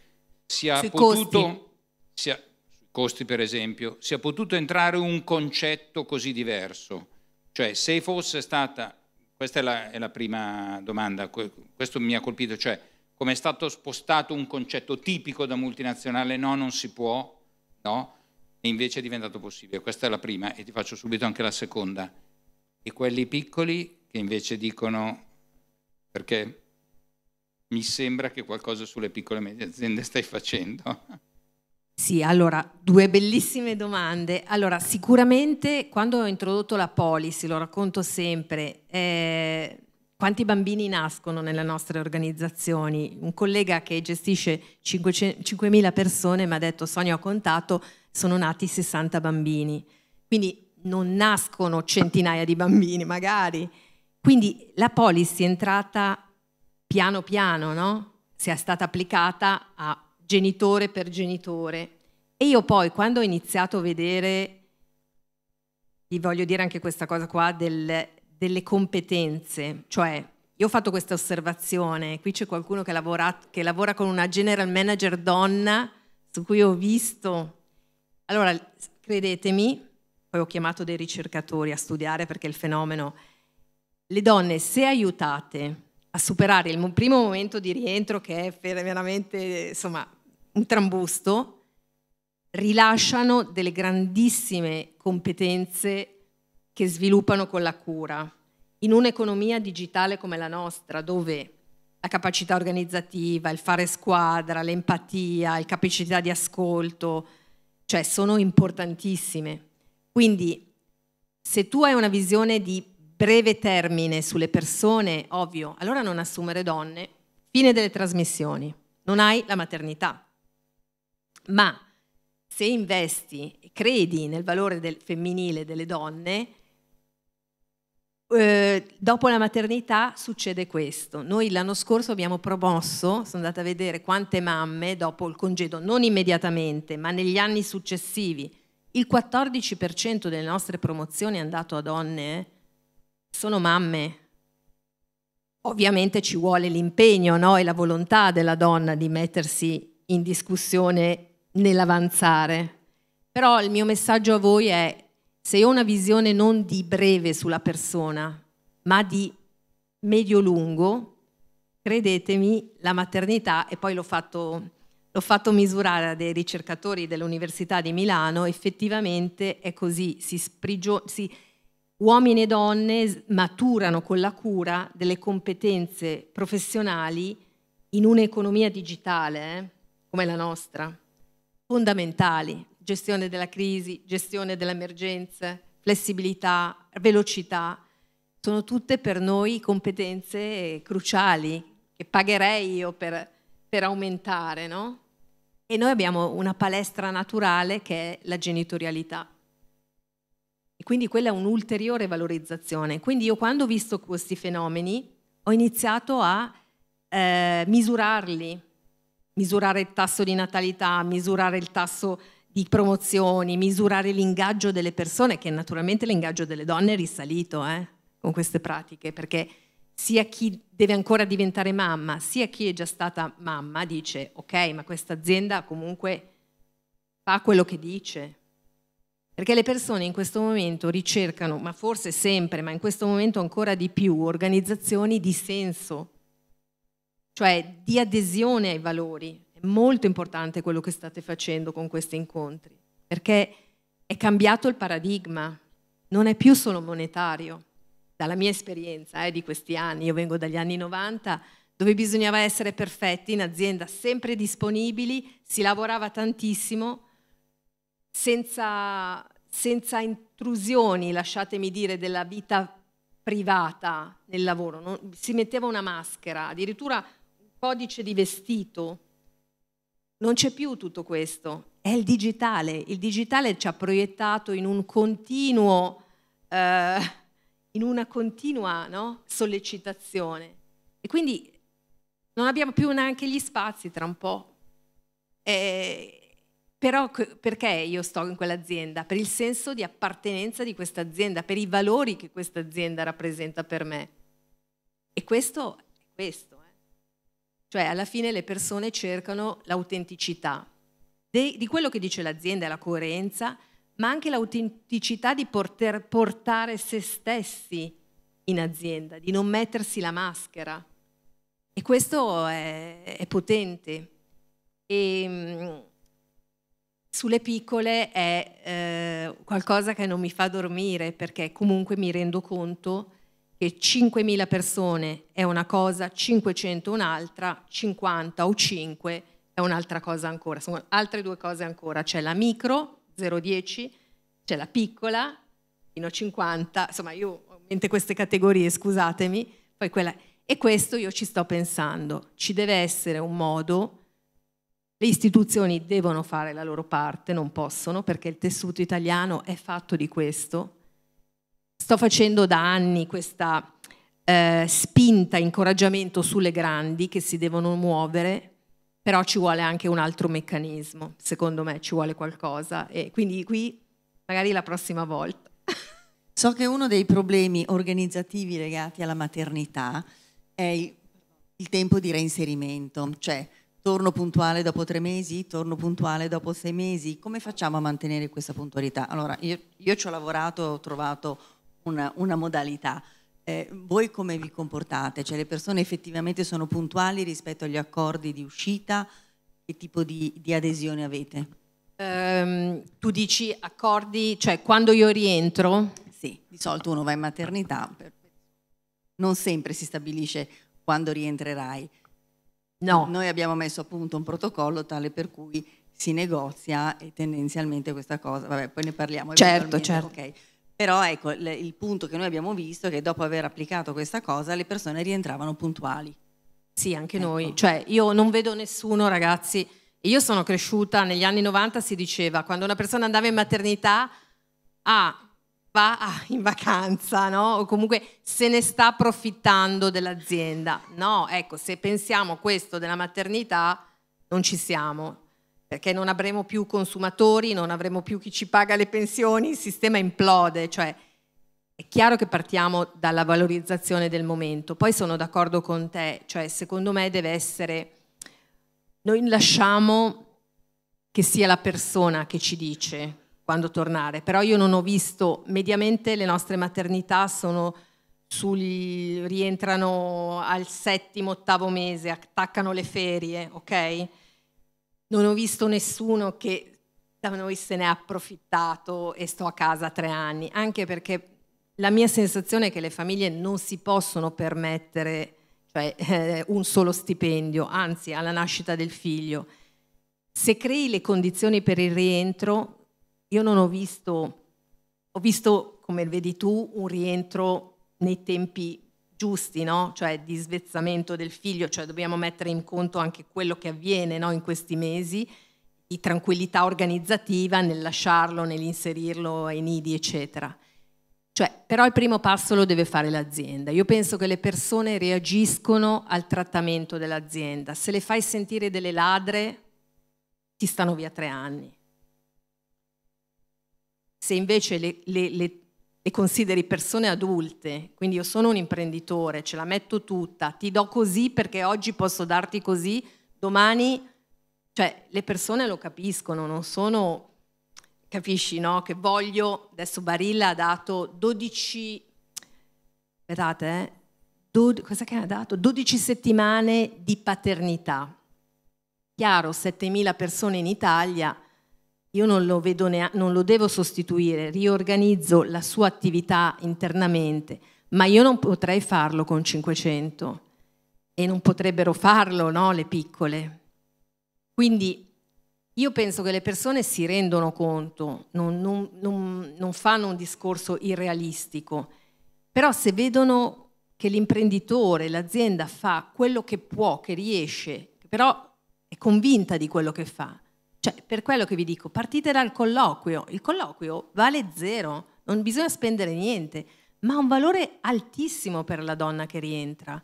sia sui potuto... Costi. Sia, costi per esempio, sia potuto entrare un concetto così diverso. Cioè se fosse stata, questa è la, è la prima domanda, questo mi ha colpito, cioè come è stato spostato un concetto tipico da multinazionale, no, non si può, no, e invece è diventato possibile. Questa è la prima e ti faccio subito anche la seconda. E quelli piccoli che invece dicono perché mi sembra che qualcosa sulle piccole e medie aziende stai facendo. Sì, allora, due bellissime domande. Allora, sicuramente quando ho introdotto la policy, lo racconto sempre, eh, quanti bambini nascono nelle nostre organizzazioni? Un collega che gestisce 5.000 persone mi ha detto, Sonia, ho contato, sono nati 60 bambini. Quindi non nascono centinaia di bambini, magari. Quindi la policy è entrata piano piano no? sia stata applicata a genitore per genitore. E io poi quando ho iniziato a vedere, vi voglio dire anche questa cosa qua, del, delle competenze, cioè io ho fatto questa osservazione, qui c'è qualcuno che lavora, che lavora con una general manager donna su cui ho visto, allora credetemi, poi ho chiamato dei ricercatori a studiare perché il fenomeno, le donne se aiutate a superare il primo momento di rientro che è veramente insomma, un trambusto, rilasciano delle grandissime competenze che sviluppano con la cura. In un'economia digitale come la nostra, dove la capacità organizzativa, il fare squadra, l'empatia, la capacità di ascolto, cioè sono importantissime. Quindi se tu hai una visione di breve termine sulle persone, ovvio, allora non assumere donne, fine delle trasmissioni, non hai la maternità. Ma se investi e credi nel valore del femminile delle donne, eh, dopo la maternità succede questo. Noi l'anno scorso abbiamo promosso, sono andata a vedere quante mamme dopo il congedo, non immediatamente, ma negli anni successivi, il 14% delle nostre promozioni è andato a donne eh, sono mamme. Ovviamente ci vuole l'impegno no? e la volontà della donna di mettersi in discussione nell'avanzare. Però il mio messaggio a voi è se ho una visione non di breve sulla persona, ma di medio-lungo, credetemi, la maternità, e poi l'ho fatto, l'ho fatto misurare a dei ricercatori dell'Università di Milano, effettivamente è così, si, sprigio- si uomini e donne maturano con la cura delle competenze professionali in un'economia digitale eh, come la nostra, fondamentali, gestione della crisi, gestione delle emergenze, flessibilità, velocità, sono tutte per noi competenze cruciali che pagherei io per, per aumentare, no? E noi abbiamo una palestra naturale che è la genitorialità. E quindi quella è un'ulteriore valorizzazione. Quindi io quando ho visto questi fenomeni ho iniziato a eh, misurarli, misurare il tasso di natalità, misurare il tasso di promozioni, misurare l'ingaggio delle persone, che naturalmente l'ingaggio delle donne è risalito eh, con queste pratiche, perché sia chi deve ancora diventare mamma, sia chi è già stata mamma dice ok, ma questa azienda comunque fa quello che dice, perché le persone in questo momento ricercano, ma forse sempre, ma in questo momento ancora di più, organizzazioni di senso, cioè di adesione ai valori. È molto importante quello che state facendo con questi incontri, perché è cambiato il paradigma, non è più solo monetario. Dalla mia esperienza eh, di questi anni, io vengo dagli anni 90, dove bisognava essere perfetti in azienda, sempre disponibili, si lavorava tantissimo senza, senza intrusioni, lasciatemi dire, della vita privata nel lavoro. Non, si metteva una maschera, addirittura un codice di vestito. Non c'è più tutto questo, è il digitale. Il digitale ci ha proiettato in un continuo, eh, in una continua no? sollecitazione. E quindi non abbiamo più neanche gli spazi tra un po'. E, però perché io sto in quell'azienda? Per il senso di appartenenza di questa azienda, per i valori che questa azienda rappresenta per me. E questo è questo. Eh. Cioè, alla fine le persone cercano l'autenticità di quello che dice l'azienda, la coerenza, ma anche l'autenticità di poter portare se stessi in azienda, di non mettersi la maschera. E questo è, è potente. E, ehm, sulle piccole è eh, qualcosa che non mi fa dormire perché comunque mi rendo conto che 5.000 persone è una cosa, 500 un'altra, 50 o 5 è un'altra cosa ancora. Sono altre due cose ancora, c'è la micro 010, c'è la piccola fino a 50, insomma io ho ovviamente queste categorie, scusatemi, poi quella e questo io ci sto pensando. Ci deve essere un modo le istituzioni devono fare la loro parte, non possono, perché il tessuto italiano è fatto di questo. Sto facendo da anni questa eh, spinta, incoraggiamento sulle grandi che si devono muovere, però ci vuole anche un altro meccanismo, secondo me ci vuole qualcosa e quindi qui magari la prossima volta. So che uno dei problemi organizzativi legati alla maternità è il, il tempo di reinserimento, cioè torno puntuale dopo tre mesi, torno puntuale dopo sei mesi, come facciamo a mantenere questa puntualità? Allora, io, io ci ho lavorato, ho trovato una, una modalità. Eh, voi come vi comportate? Cioè le persone effettivamente sono puntuali rispetto agli accordi di uscita? Che tipo di, di adesione avete? Um, tu dici accordi, cioè quando io rientro? Sì, di solito uno va in maternità, non sempre si stabilisce quando rientrerai. No. Noi abbiamo messo a punto un protocollo tale per cui si negozia e tendenzialmente questa cosa, vabbè, poi ne parliamo. Certo, certo. Okay. Però ecco, il punto che noi abbiamo visto è che dopo aver applicato questa cosa le persone rientravano puntuali. Sì, anche ecco. noi. Cioè, io non vedo nessuno, ragazzi. Io sono cresciuta negli anni 90, si diceva, quando una persona andava in maternità, ah, va in vacanza, no? O comunque se ne sta approfittando dell'azienda. No, ecco, se pensiamo a questo della maternità, non ci siamo, perché non avremo più consumatori, non avremo più chi ci paga le pensioni, il sistema implode, cioè è chiaro che partiamo dalla valorizzazione del momento. Poi sono d'accordo con te, cioè secondo me deve essere noi lasciamo che sia la persona che ci dice quando tornare, però io non ho visto, mediamente le nostre maternità sono sugli, rientrano al settimo, ottavo mese, attaccano le ferie, ok? Non ho visto nessuno che da noi se ne è approfittato e sto a casa tre anni, anche perché la mia sensazione è che le famiglie non si possono permettere cioè, eh, un solo stipendio, anzi alla nascita del figlio. Se crei le condizioni per il rientro, io non ho visto, ho visto, come vedi tu, un rientro nei tempi giusti, no? cioè di svezzamento del figlio, cioè dobbiamo mettere in conto anche quello che avviene no? in questi mesi, di tranquillità organizzativa nel lasciarlo, nell'inserirlo ai nidi, eccetera. Cioè, però il primo passo lo deve fare l'azienda. Io penso che le persone reagiscono al trattamento dell'azienda. Se le fai sentire delle ladre, ti stanno via tre anni se invece le, le, le, le consideri persone adulte, quindi io sono un imprenditore, ce la metto tutta, ti do così perché oggi posso darti così, domani, cioè le persone lo capiscono, non sono, capisci, no? Che voglio, adesso Barilla ha dato 12, aspettate, eh? cosa che ha dato? 12 settimane di paternità. Chiaro, 7.000 persone in Italia, io non lo, nea- non lo devo sostituire, riorganizzo la sua attività internamente, ma io non potrei farlo con 500 e non potrebbero farlo no, le piccole. Quindi io penso che le persone si rendono conto, non, non, non, non, fanno un discorso irrealistico, però se vedono che l'imprenditore, l'azienda fa quello che può, che riesce, però è convinta di quello che fa, cioè, per quello che vi dico, partite dal colloquio. Il colloquio vale zero, non bisogna spendere niente, ma ha un valore altissimo per la donna che rientra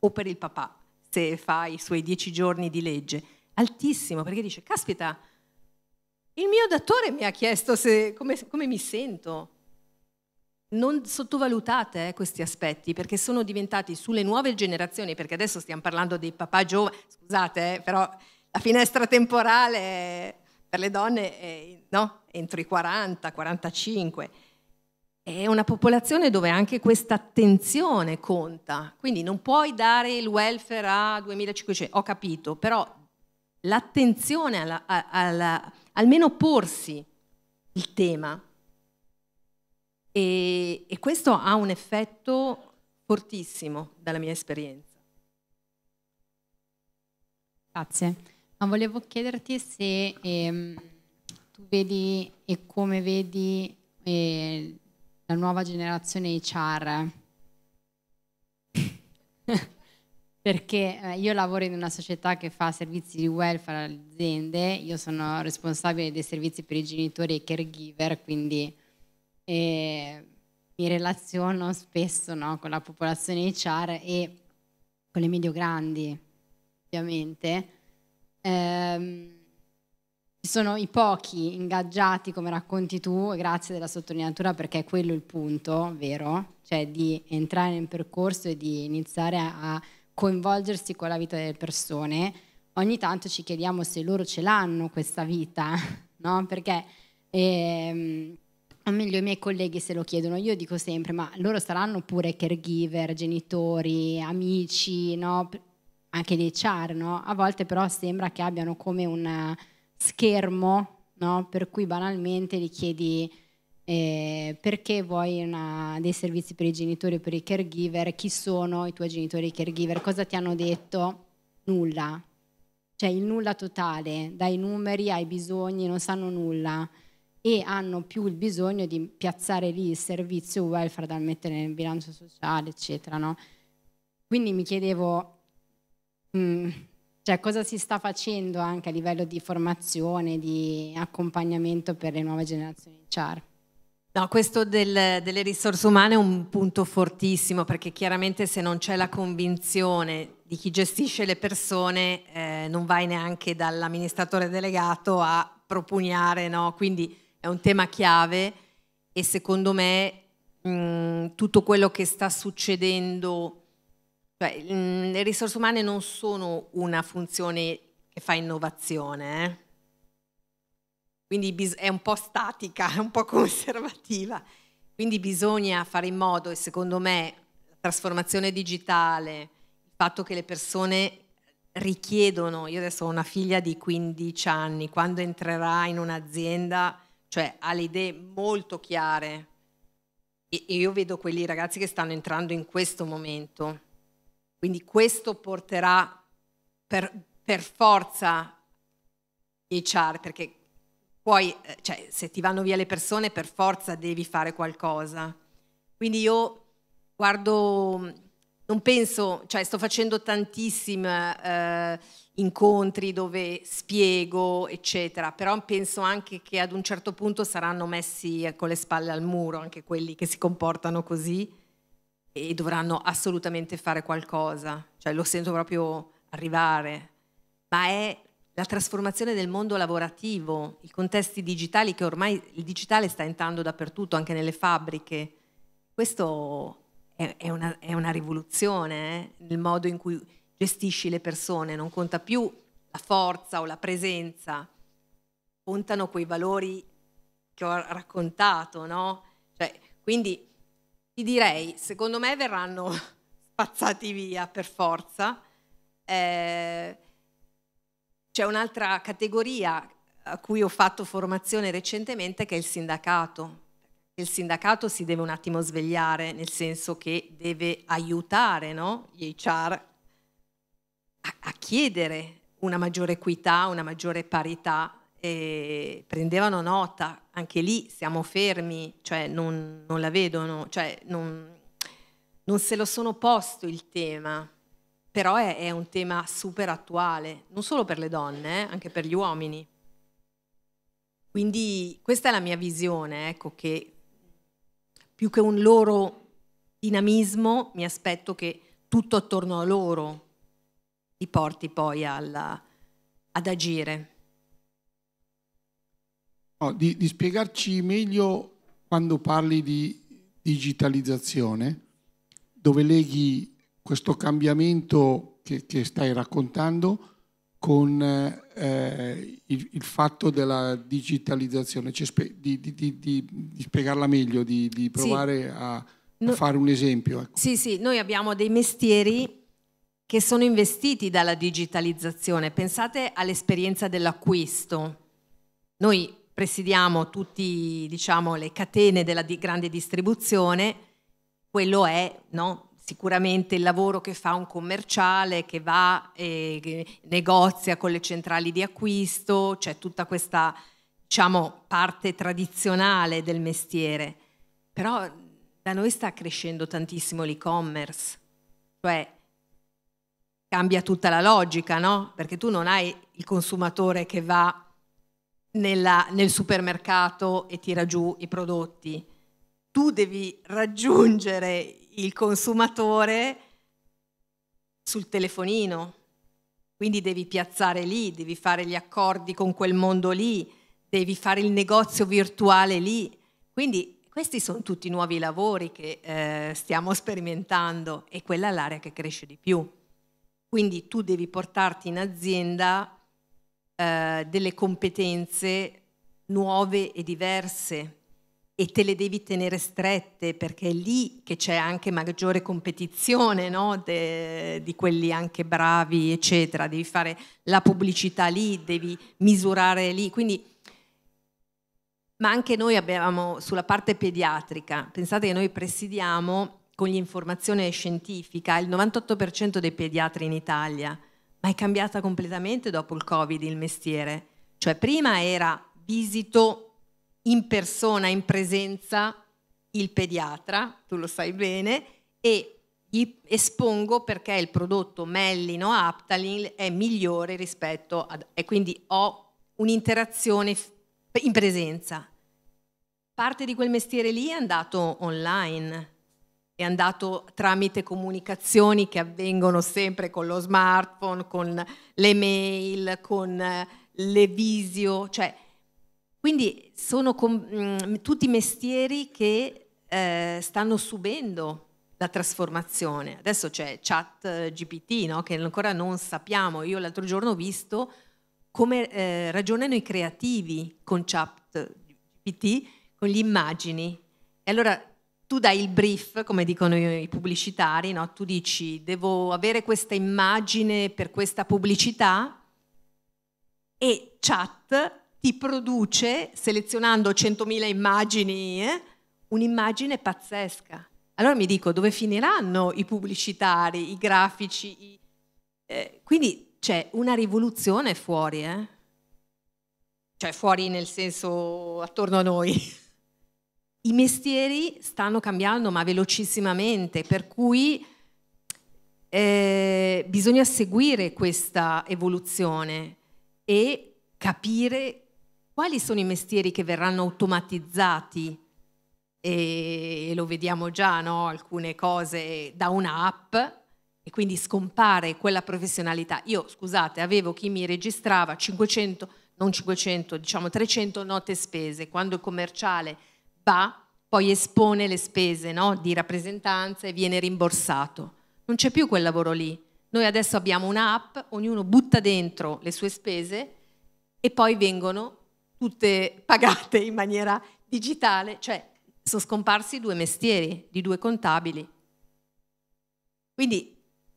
o per il papà, se fa i suoi dieci giorni di legge. Altissimo, perché dice, caspita, il mio datore mi ha chiesto se, come, come, mi sento. Non sottovalutate eh, questi aspetti perché sono diventati sulle nuove generazioni, perché adesso stiamo parlando dei papà giovani, scusate, eh, però la finestra temporale per le donne è no? entro i 40, 45. È una popolazione dove anche questa attenzione conta, quindi non puoi dare il welfare a 2500, cioè, ho capito, però l'attenzione alla, alla, almeno porsi il tema. E, e questo ha un effetto fortissimo dalla mia esperienza. Grazie. Ma volevo chiederti se ehm, tu vedi e come vedi eh, la nuova generazione HR. Perché eh, io lavoro in una società che fa servizi di welfare alle aziende, io sono responsabile dei servizi per i genitori e i caregiver, quindi eh, mi relaziono spesso no, con la popolazione HR e con le medio grandi, ovviamente Ehm, ci sono i pochi ingaggiati, come racconti tu, grazie della sottolineatura perché è quello il punto, vero? Cioè di entrare nel percorso e di iniziare a coinvolgersi con la vita delle persone. Ogni tanto ci chiediamo se loro ce l'hanno questa vita, no? Perché, ehm, o meglio, i miei colleghi se lo chiedono, io dico sempre, ma loro saranno pure caregiver, genitori, amici, no? anche dei char, no? a volte però sembra che abbiano come un eh, schermo no? per cui banalmente gli chiedi eh, perché vuoi una, dei servizi per i genitori o per i caregiver, chi sono i tuoi genitori e i caregiver, cosa ti hanno detto, nulla, cioè il nulla totale, dai numeri ai bisogni, non sanno nulla e hanno più il bisogno di piazzare lì il servizio welfare da mettere nel bilancio sociale, eccetera. No? Quindi mi chiedevo mh, mm. cioè cosa si sta facendo anche a livello di formazione, di accompagnamento per le nuove generazioni di CHAR. No, questo del, delle risorse umane è un punto fortissimo perché chiaramente se non c'è la convinzione di chi gestisce le persone eh, non vai neanche dall'amministratore delegato a propugnare, no? quindi è un tema chiave e secondo me mh, mm, tutto quello che sta succedendo Beh, le risorse umane non sono una funzione che fa innovazione, eh. quindi è un po' statica, è un po' conservativa. Quindi bisogna fare in modo, e secondo me la trasformazione digitale, il fatto che le persone richiedono, io adesso ho una figlia di 15 anni, quando entrerà in un'azienda, cioè ha le idee molto chiare. E, e io vedo quelli ragazzi che stanno entrando in questo momento quindi questo porterà per, per forza gli HR, perché poi eh, cioè, se ti vanno via le persone per forza devi fare qualcosa. Quindi io guardo, non penso, cioè sto facendo tantissimi eh, incontri dove spiego, eccetera, però penso anche che ad un certo punto saranno messi eh, con le spalle al muro anche quelli che si comportano così e dovranno assolutamente fare qualcosa, cioè lo sento proprio arrivare, ma è la trasformazione del mondo lavorativo, i contesti digitali che ormai il digitale sta entrando dappertutto, anche nelle fabbriche. Questo è, è, una, è una, rivoluzione eh? nel modo in cui gestisci le persone, non conta più la forza o la presenza, contano quei valori che ho raccontato, no? Cioè, quindi ti direi, secondo me verranno spazzati via per forza. Eh, c'è un'altra categoria a cui ho fatto formazione recentemente che è il sindacato. Il sindacato si deve un attimo svegliare, nel senso che deve aiutare no? gli HR a, a chiedere una maggiore equità, una maggiore parità eh, prendevano nota, anche lì siamo fermi, cioè non, non la vedono, cioè non, non, se lo sono posto il tema, però è, è, un tema super attuale, non solo per le donne, eh, anche per gli uomini. Quindi questa è la mia visione, ecco che più che un loro dinamismo mi aspetto che tutto attorno a loro li porti poi alla, ad agire no, di, di, spiegarci meglio quando parli di digitalizzazione, dove leghi questo cambiamento che, che stai raccontando con eh, il, il, fatto della digitalizzazione, cioè spe, di, di, di, spiegarla meglio, di, provare sì. a, a no, fare un esempio. Ecco. Sì, sì, noi abbiamo dei mestieri che sono investiti dalla digitalizzazione. Pensate all'esperienza dell'acquisto. Noi presidiamo tutte diciamo, le catene della di grande distribuzione, quello è no? sicuramente il lavoro che fa un commerciale che va e che negozia con le centrali di acquisto, c'è tutta questa diciamo, parte tradizionale del mestiere. Però da noi sta crescendo tantissimo l'e-commerce, cioè cambia tutta la logica, no? Perché tu non hai il consumatore che va nella, nel supermercato e tira giù i prodotti. Tu devi raggiungere il consumatore sul telefonino, quindi devi piazzare lì, devi fare gli accordi con quel mondo lì, devi fare il negozio virtuale lì. Quindi questi sono tutti nuovi lavori che eh, stiamo sperimentando e quella è l'area che cresce di più. Quindi tu devi portarti in azienda eh, delle competenze nuove e diverse e te le devi tenere strette perché è lì che c'è anche maggiore competizione no? De, di quelli anche bravi, eccetera. Devi fare la pubblicità lì, devi misurare lì. Quindi, ma anche noi abbiamo sulla parte pediatrica, pensate che noi presidiamo con l'informazione scientifica il 98% dei pediatri in Italia ma è cambiata completamente dopo il Covid il mestiere. Cioè prima era visito in persona, in presenza, il pediatra, tu lo sai bene, e gli espongo perché il prodotto Mellino Aptalin è migliore rispetto a... e quindi ho un'interazione in presenza. Parte di quel mestiere lì è andato online, è andato tramite comunicazioni che avvengono sempre con lo smartphone, con le mail, con eh, le visio, cioè quindi sono com- mm, tutti mestieri che eh, stanno subendo la trasformazione. Adesso c'è chat eh, GPT, no? che ancora non sappiamo. Io l'altro giorno ho visto come eh, ragionano i creativi con chat GPT, con le immagini. E allora tu dai il brief, come dicono i pubblicitari, no? tu dici devo avere questa immagine per questa pubblicità e chat ti produce, selezionando 100.000 immagini, eh, un'immagine pazzesca. Allora mi dico dove finiranno i pubblicitari, i grafici? I... Eh, quindi c'è una rivoluzione fuori, eh? cioè fuori nel senso attorno a noi. i mestieri stanno cambiando ma velocissimamente, per cui eh, bisogna seguire questa evoluzione e capire quali sono i mestieri che verranno automatizzati e lo vediamo già, no? alcune cose da un'app e quindi scompare quella professionalità. Io, scusate, avevo chi mi registrava 500, non 500, diciamo 300 note spese, quando il commerciale va, poi espone le spese no? di rappresentanza e viene rimborsato. Non c'è più quel lavoro lì. Noi adesso abbiamo un'app, ognuno butta dentro le sue spese e poi vengono tutte pagate in maniera digitale, cioè sono scomparsi due mestieri di due contabili. Quindi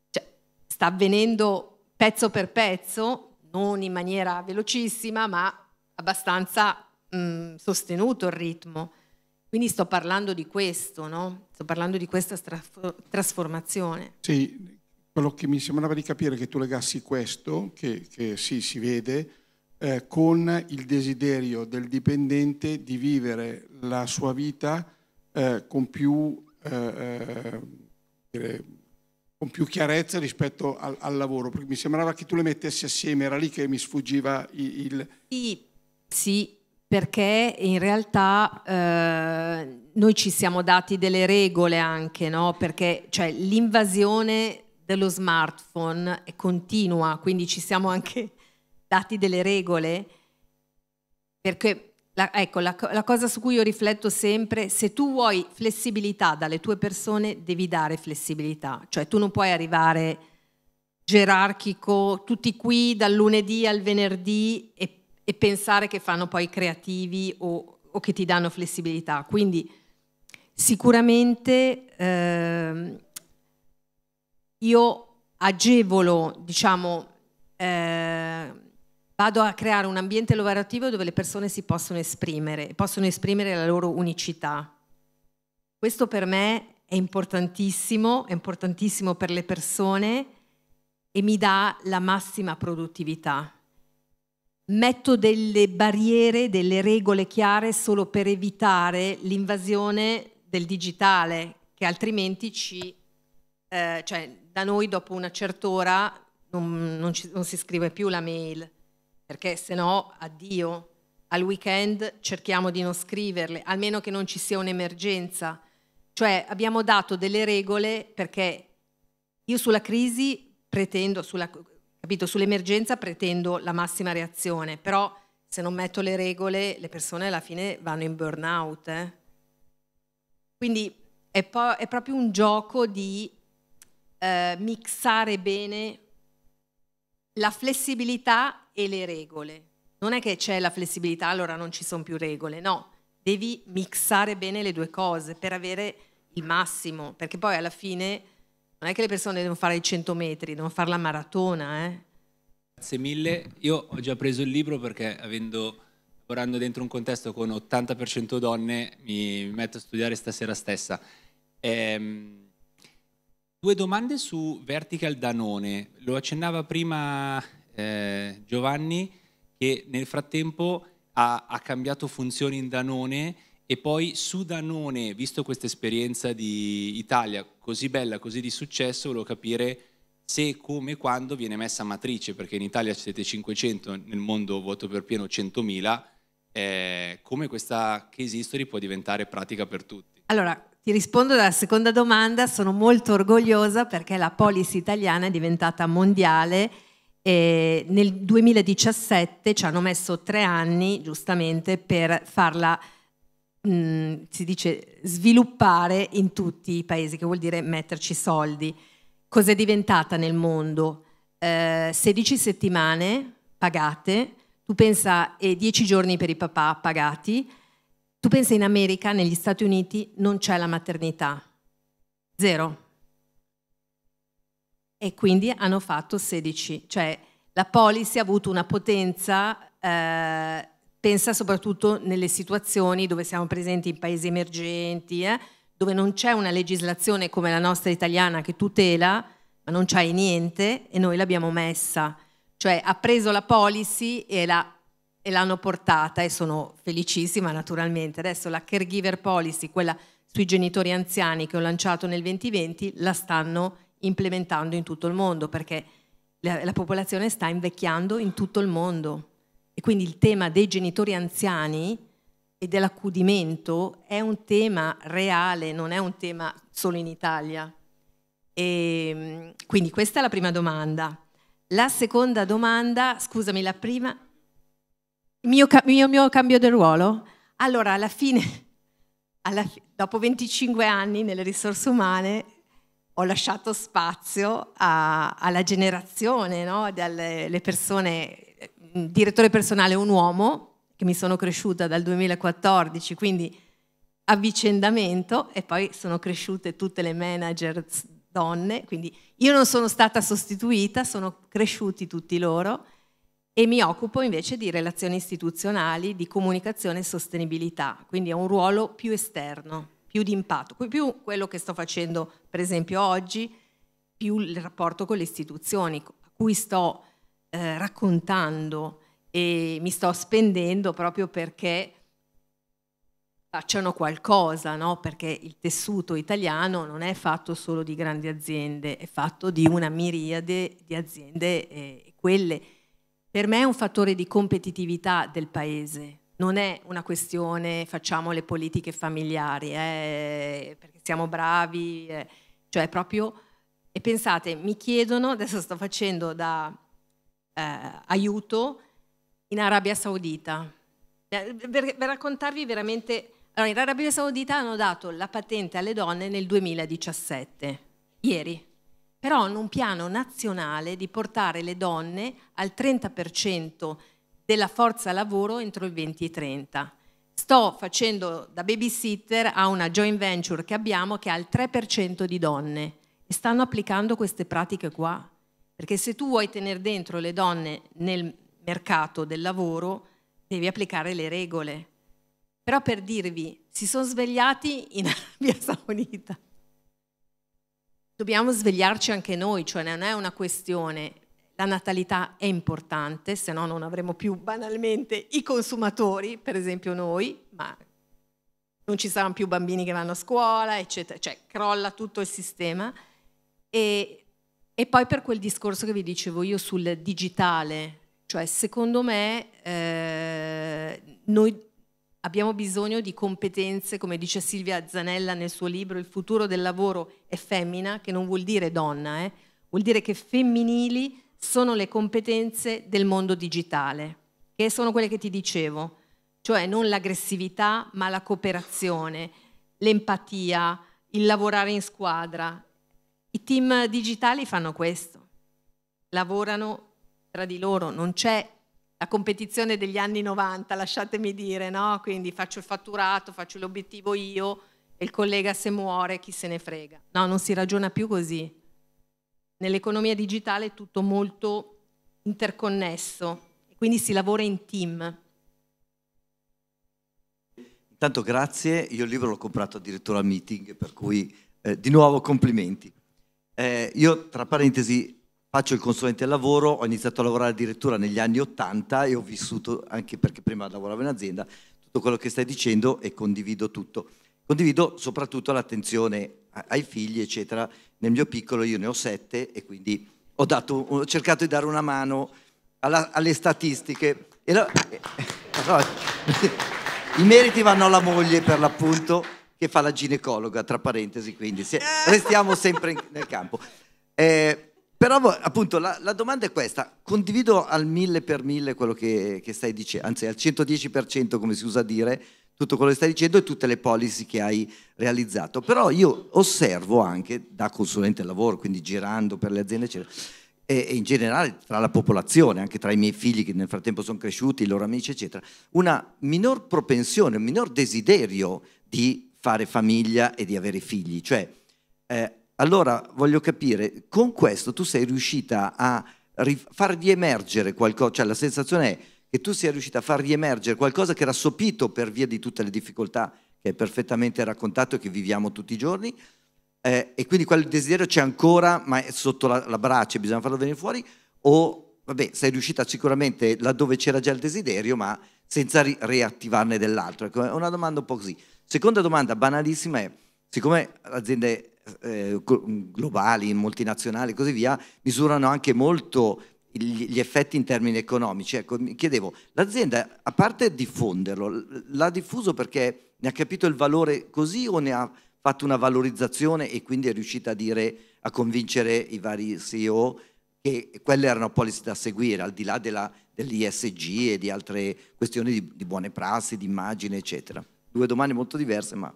cioè, sta avvenendo pezzo per pezzo, non in maniera velocissima, ma abbastanza mh, sostenuto il ritmo. Quindi sto parlando di questo, no? Sto parlando di questa trasformazione. Sì, quello che mi sembrava di capire è che tu legassi questo, che, che sì, si vede, eh, con il desiderio del dipendente di vivere la sua vita eh, con, più, eh, eh dire, con più chiarezza rispetto al, al, lavoro, perché mi sembrava che tu le mettessi assieme, era lì che mi sfuggiva il... il... Sì, sì, perché in realtà eh, noi ci siamo dati delle regole anche, no? perché cioè, l'invasione dello smartphone è continua, quindi ci siamo anche dati delle regole, perché la, ecco, la, la cosa su cui io rifletto sempre, se tu vuoi flessibilità dalle tue persone, devi dare flessibilità, cioè tu non puoi arrivare gerarchico, tutti qui dal lunedì al venerdì e e pensare che fanno poi creativi o, o che ti danno flessibilità. Quindi sicuramente eh, io agevolo, diciamo, eh, vado a creare un ambiente lavorativo dove le persone si possono esprimere, possono esprimere la loro unicità. Questo per me è importantissimo, è importantissimo per le persone e mi dà la massima produttività metto delle barriere, delle regole chiare solo per evitare l'invasione del digitale, che altrimenti ci, eh, cioè da noi dopo una certa ora non, non, ci, non si scrive più la mail, perché se no addio. Al weekend cerchiamo di non scriverle, almeno che non ci sia un'emergenza. Cioè abbiamo dato delle regole perché io sulla crisi pretendo, sulla, Capito? Sull'emergenza pretendo la massima reazione, però se non metto le regole le persone alla fine vanno in burnout. Eh? Quindi è, po- è, proprio un gioco di eh, mixare bene la flessibilità e le regole. Non è che c'è la flessibilità, allora non ci sono più regole, no, devi mixare bene le due cose per avere il massimo, perché poi alla fine non è che le persone devono fare i 100 metri, devono fare la maratona. Eh? Grazie mille. Io ho già preso il libro perché avendo lavorando dentro un contesto con 80% donne mi metto a studiare stasera stessa. Ehm, due domande su Vertical Danone. Lo accennava prima eh, Giovanni che nel frattempo ha, ha cambiato funzioni in Danone e poi su Danone, visto questa esperienza di Italia così bella, così di successo, volevo capire se, come e quando viene messa a matrice, perché in Italia siete 500, nel mondo voto per pieno 100.000, eh, come questa case history può diventare pratica per tutti? Allora, ti rispondo alla seconda domanda, sono molto orgogliosa perché la policy italiana è diventata mondiale e nel 2017 ci hanno messo tre anni giustamente per farla mh, mm, si dice sviluppare in tutti i paesi, che vuol dire metterci soldi. Cos'è diventata nel mondo? Eh, 16 settimane pagate, tu pensa, e 10 giorni per i papà pagati, tu pensa in America, negli Stati Uniti, non c'è la maternità. Zero. E quindi hanno fatto 16, cioè la policy ha avuto una potenza eh, pensa soprattutto nelle situazioni dove siamo presenti in paesi emergenti, eh, dove non c'è una legislazione come la nostra italiana che tutela, ma non c'hai niente e noi l'abbiamo messa. Cioè ha preso la policy e, la, e l'hanno portata e sono felicissima naturalmente. Adesso la caregiver policy, quella sui genitori anziani che ho lanciato nel 2020, la stanno implementando in tutto il mondo perché la, la popolazione sta invecchiando in tutto il mondo. E quindi il tema dei genitori anziani e dell'accudimento è un tema reale, non è un tema solo in Italia. E, ehm, quindi questa è la prima domanda. La seconda domanda, scusami, la prima... Mio, mio, mio cambio di ruolo? Allora, alla fine, alla dopo 25 anni nelle risorse umane, ho lasciato spazio a, alla generazione, no? Dalle, persone eh, direttore personale è un uomo, che mi sono cresciuta dal 2014, quindi avvicendamento e poi sono cresciute tutte le manager donne, quindi io non sono stata sostituita, sono cresciuti tutti loro e mi occupo invece di relazioni istituzionali, di comunicazione e sostenibilità, quindi è un ruolo più esterno, più di impatto, più quello che sto facendo per esempio oggi, più il rapporto con le istituzioni a cui sto eh, raccontando e mi sto spendendo proprio perché facciano qualcosa, no? perché il tessuto italiano non è fatto solo di grandi aziende, è fatto di una miriade di aziende e eh, quelle per me è un fattore di competitività del paese, non è una questione facciamo le politiche familiari, eh, perché siamo bravi, eh, cioè proprio, e pensate, mi chiedono, adesso sto facendo da eh, aiuto in Arabia Saudita. Cioè, per, per raccontarvi veramente, allora, in Arabia Saudita hanno dato la patente alle donne nel 2017, ieri, però hanno un piano nazionale di portare le donne al 30% della forza lavoro entro il 2030. Sto facendo da babysitter a una joint venture che abbiamo che ha il 3% di donne e stanno applicando queste pratiche qua. Perché se tu vuoi tenere dentro le donne nel mercato del lavoro, devi applicare le regole. Però per dirvi, si sono svegliati in Arabia Saudita. Dobbiamo svegliarci anche noi, cioè non è una questione, la natalità è importante, se no non avremo più banalmente i consumatori, per esempio noi, ma non ci saranno più bambini che vanno a scuola, eccetera, cioè crolla tutto il sistema. E e poi per quel discorso che vi dicevo io sul digitale, cioè secondo me eh, noi abbiamo bisogno di competenze, come dice Silvia Zanella nel suo libro Il futuro del lavoro è femmina, che non vuol dire donna, eh, vuol dire che femminili sono le competenze del mondo digitale, che sono quelle che ti dicevo, cioè non l'aggressività ma la cooperazione, l'empatia, il lavorare in squadra, i team digitali fanno questo, lavorano tra di loro, non c'è la competizione degli anni 90, lasciatemi dire, no? Quindi faccio il fatturato, faccio l'obiettivo io e il collega se muore chi se ne frega. No, non si ragiona più così. Nell'economia digitale è tutto molto interconnesso, quindi si lavora in team. Intanto grazie, io il libro l'ho comprato addirittura al meeting, per cui eh, di nuovo complimenti. Eh, io, tra parentesi, faccio il consulente al lavoro, ho iniziato a lavorare addirittura negli anni Ottanta e ho vissuto, anche perché prima lavoravo in azienda, tutto quello che stai dicendo e condivido tutto. Condivido soprattutto l'attenzione ai figli, eccetera. Nel mio piccolo io ne ho sette e quindi ho, dato, ho cercato di dare una mano alla, alle statistiche. La, eh, no, I meriti vanno alla moglie per l'appunto che fa la ginecologa, tra parentesi, quindi se, eh. restiamo sempre in, nel campo. Eh, però appunto la, la, domanda è questa, condivido al mille per mille quello che, che stai dicendo, anzi al 110% come si usa a dire, tutto quello che stai dicendo e tutte le policy che hai realizzato, però io osservo anche da consulente del lavoro, quindi girando per le aziende eccetera, e, in generale tra la popolazione, anche tra i miei figli che nel frattempo sono cresciuti, i loro amici, eccetera, una minor propensione, un minor desiderio di fare famiglia e di avere figli. Cioè, eh, allora voglio capire, con questo tu sei riuscita a rif- far riemergere qualcosa, cioè la sensazione è che tu sia riuscita a far riemergere qualcosa che era sopito per via di tutte le difficoltà che hai perfettamente raccontato e che viviamo tutti i giorni, eh, e quindi quel desiderio c'è ancora, ma è sotto la, la e bisogna farlo venire fuori, o vabbè, sei riuscita sicuramente laddove c'era già il desiderio, ma senza ri- reattivarne dell'altro. Ecco, è una domanda un po' così. Seconda domanda banalissima è, siccome aziende eh, globali, multinazionali e così via, misurano anche molto gli effetti in termini economici. Ecco, mi chiedevo, l'azienda, a parte diffonderlo, l'ha diffuso perché ne ha capito il valore così o ne ha fatto una valorizzazione e quindi è riuscita a dire, a convincere i vari CEO che quelle erano policy da seguire, al di là della, dell'ISG e di altre questioni di, di buone prassi, di immagine, eccetera? due domande molto diverse, ma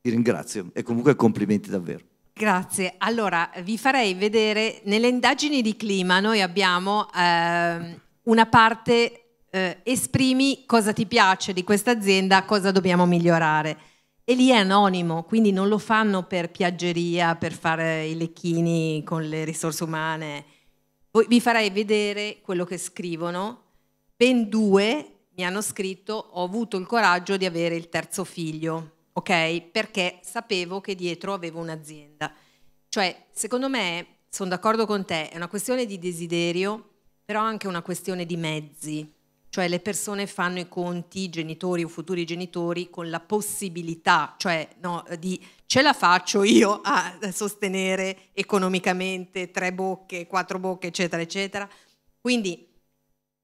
ti ringrazio e comunque complimenti davvero. Grazie. Allora, vi farei vedere nelle indagini di clima noi abbiamo eh, una parte eh, esprimi cosa ti piace di questa azienda, cosa dobbiamo migliorare. E lì è anonimo, quindi non lo fanno per piaggeria, per fare i lecchini con le risorse umane. Vi farei vedere quello che scrivono. Ben due mi hanno scritto ho avuto il coraggio di avere il terzo figlio, ok? Perché sapevo che dietro avevo un'azienda. Cioè, secondo me, sono d'accordo con te, è una questione di desiderio, però anche una questione di mezzi. Cioè le persone fanno i conti, genitori o futuri genitori, con la possibilità, cioè no, di ce la faccio io a sostenere economicamente tre bocche, quattro bocche, eccetera, eccetera. Quindi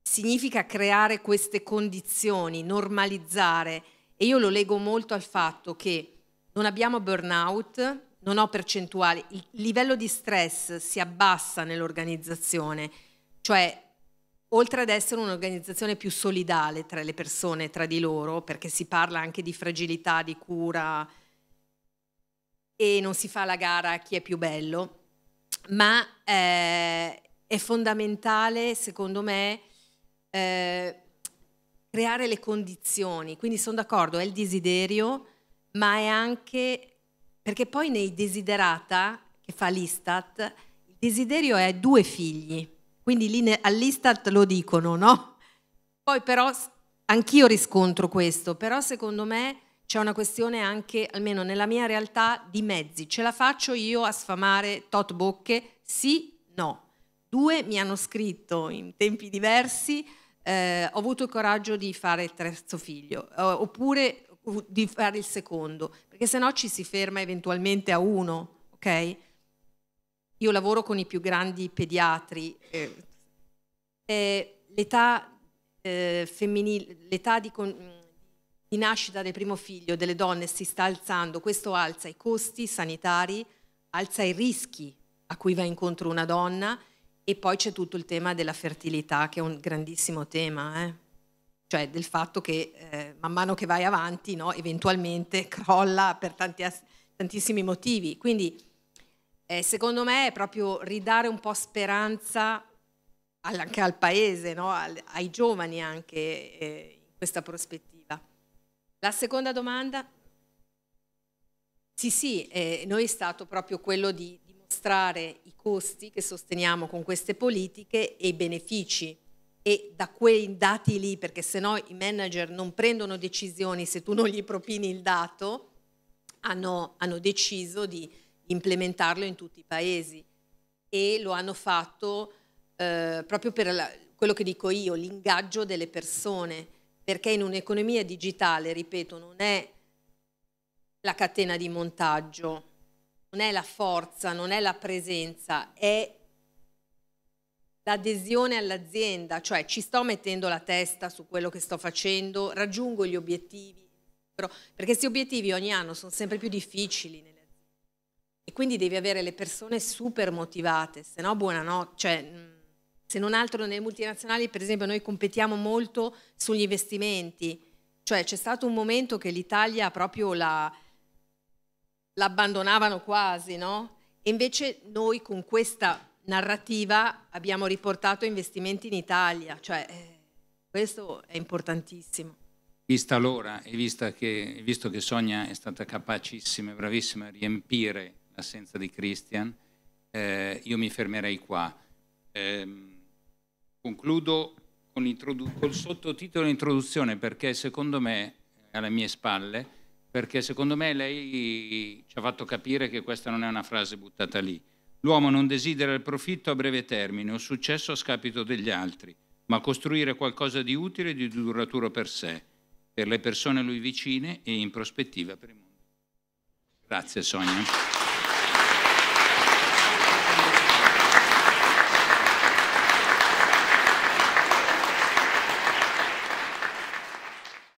significa creare queste condizioni, normalizzare. E io lo leggo molto al fatto che non abbiamo burnout, non ho percentuali, il livello di stress si abbassa nell'organizzazione, cioè oltre ad essere un'organizzazione più solidale tra le persone, tra di loro, perché si parla anche di fragilità, di cura e non si fa la gara a chi è più bello, ma eh, è fondamentale, secondo me, eh, creare le condizioni, quindi sono d'accordo, è il desiderio, ma è anche perché poi nei desiderata che fa l'Istat, il desiderio è due figli, quindi lì all'Istat lo dicono, no? Poi però anch'io riscontro questo, però secondo me c'è una questione anche, almeno nella mia realtà, di mezzi. Ce la faccio io a sfamare tot bocche? Sì, no. Due mi hanno scritto in tempi diversi eh, ho avuto il coraggio di fare il terzo figlio, eh, oppure di fare il secondo, perché sennò ci si ferma eventualmente a uno, ok? Io lavoro con i più grandi pediatri, eh, l'età eh, femminile, l'età di... Con- di nascita del primo figlio delle donne si sta alzando, questo alza i costi sanitari, alza i rischi a cui va incontro una donna e poi c'è tutto il tema della fertilità, che è un grandissimo tema, eh? cioè del fatto che eh, man mano che vai avanti, no, eventualmente crolla per tanti, tantissimi motivi. Quindi eh, secondo me è proprio ridare un po' speranza anche al paese, no? al, ai giovani anche eh, in questa prospettiva. La seconda domanda? Sì, sì, eh, noi è stato proprio quello di dimostrare i costi che sosteniamo con queste politiche e i benefici e da quei dati lì, perché se no i manager non prendono decisioni se tu non gli propini il dato, hanno, hanno deciso di implementarlo in tutti i paesi e lo hanno fatto eh, proprio per la, quello che dico io, l'ingaggio delle persone, perché in un'economia digitale, ripeto, non è la catena di montaggio, non è la forza, non è la presenza, è l'adesione all'azienda, cioè ci sto mettendo la testa su quello che sto facendo, raggiungo gli obiettivi, perché questi obiettivi ogni anno sono sempre più difficili nelle aziende e quindi devi avere le persone super motivate, se no buonanotte, cioè, mm, se non altro nelle multinazionali per esempio noi competiamo molto sugli investimenti, cioè c'è stato un momento che l'Italia ha proprio la l'abbandonavano quasi, no? E invece noi con questa narrativa abbiamo riportato investimenti in Italia, cioè eh, questo è importantissimo. Vista l'ora e che, visto che Sonia è stata capacissima e bravissima a riempire l'assenza di Christian, eh, io mi fermerei qua. Eh, concludo con, con il sottotitolo introduzione perché secondo me, alle mie spalle, perché secondo me lei ci ha fatto capire che questa non è una frase buttata lì. L'uomo non desidera il profitto a breve termine o successo a scapito degli altri, ma costruire qualcosa di utile e di duraturo per sé, per le persone a lui vicine e in prospettiva per il mondo. Grazie Sonia.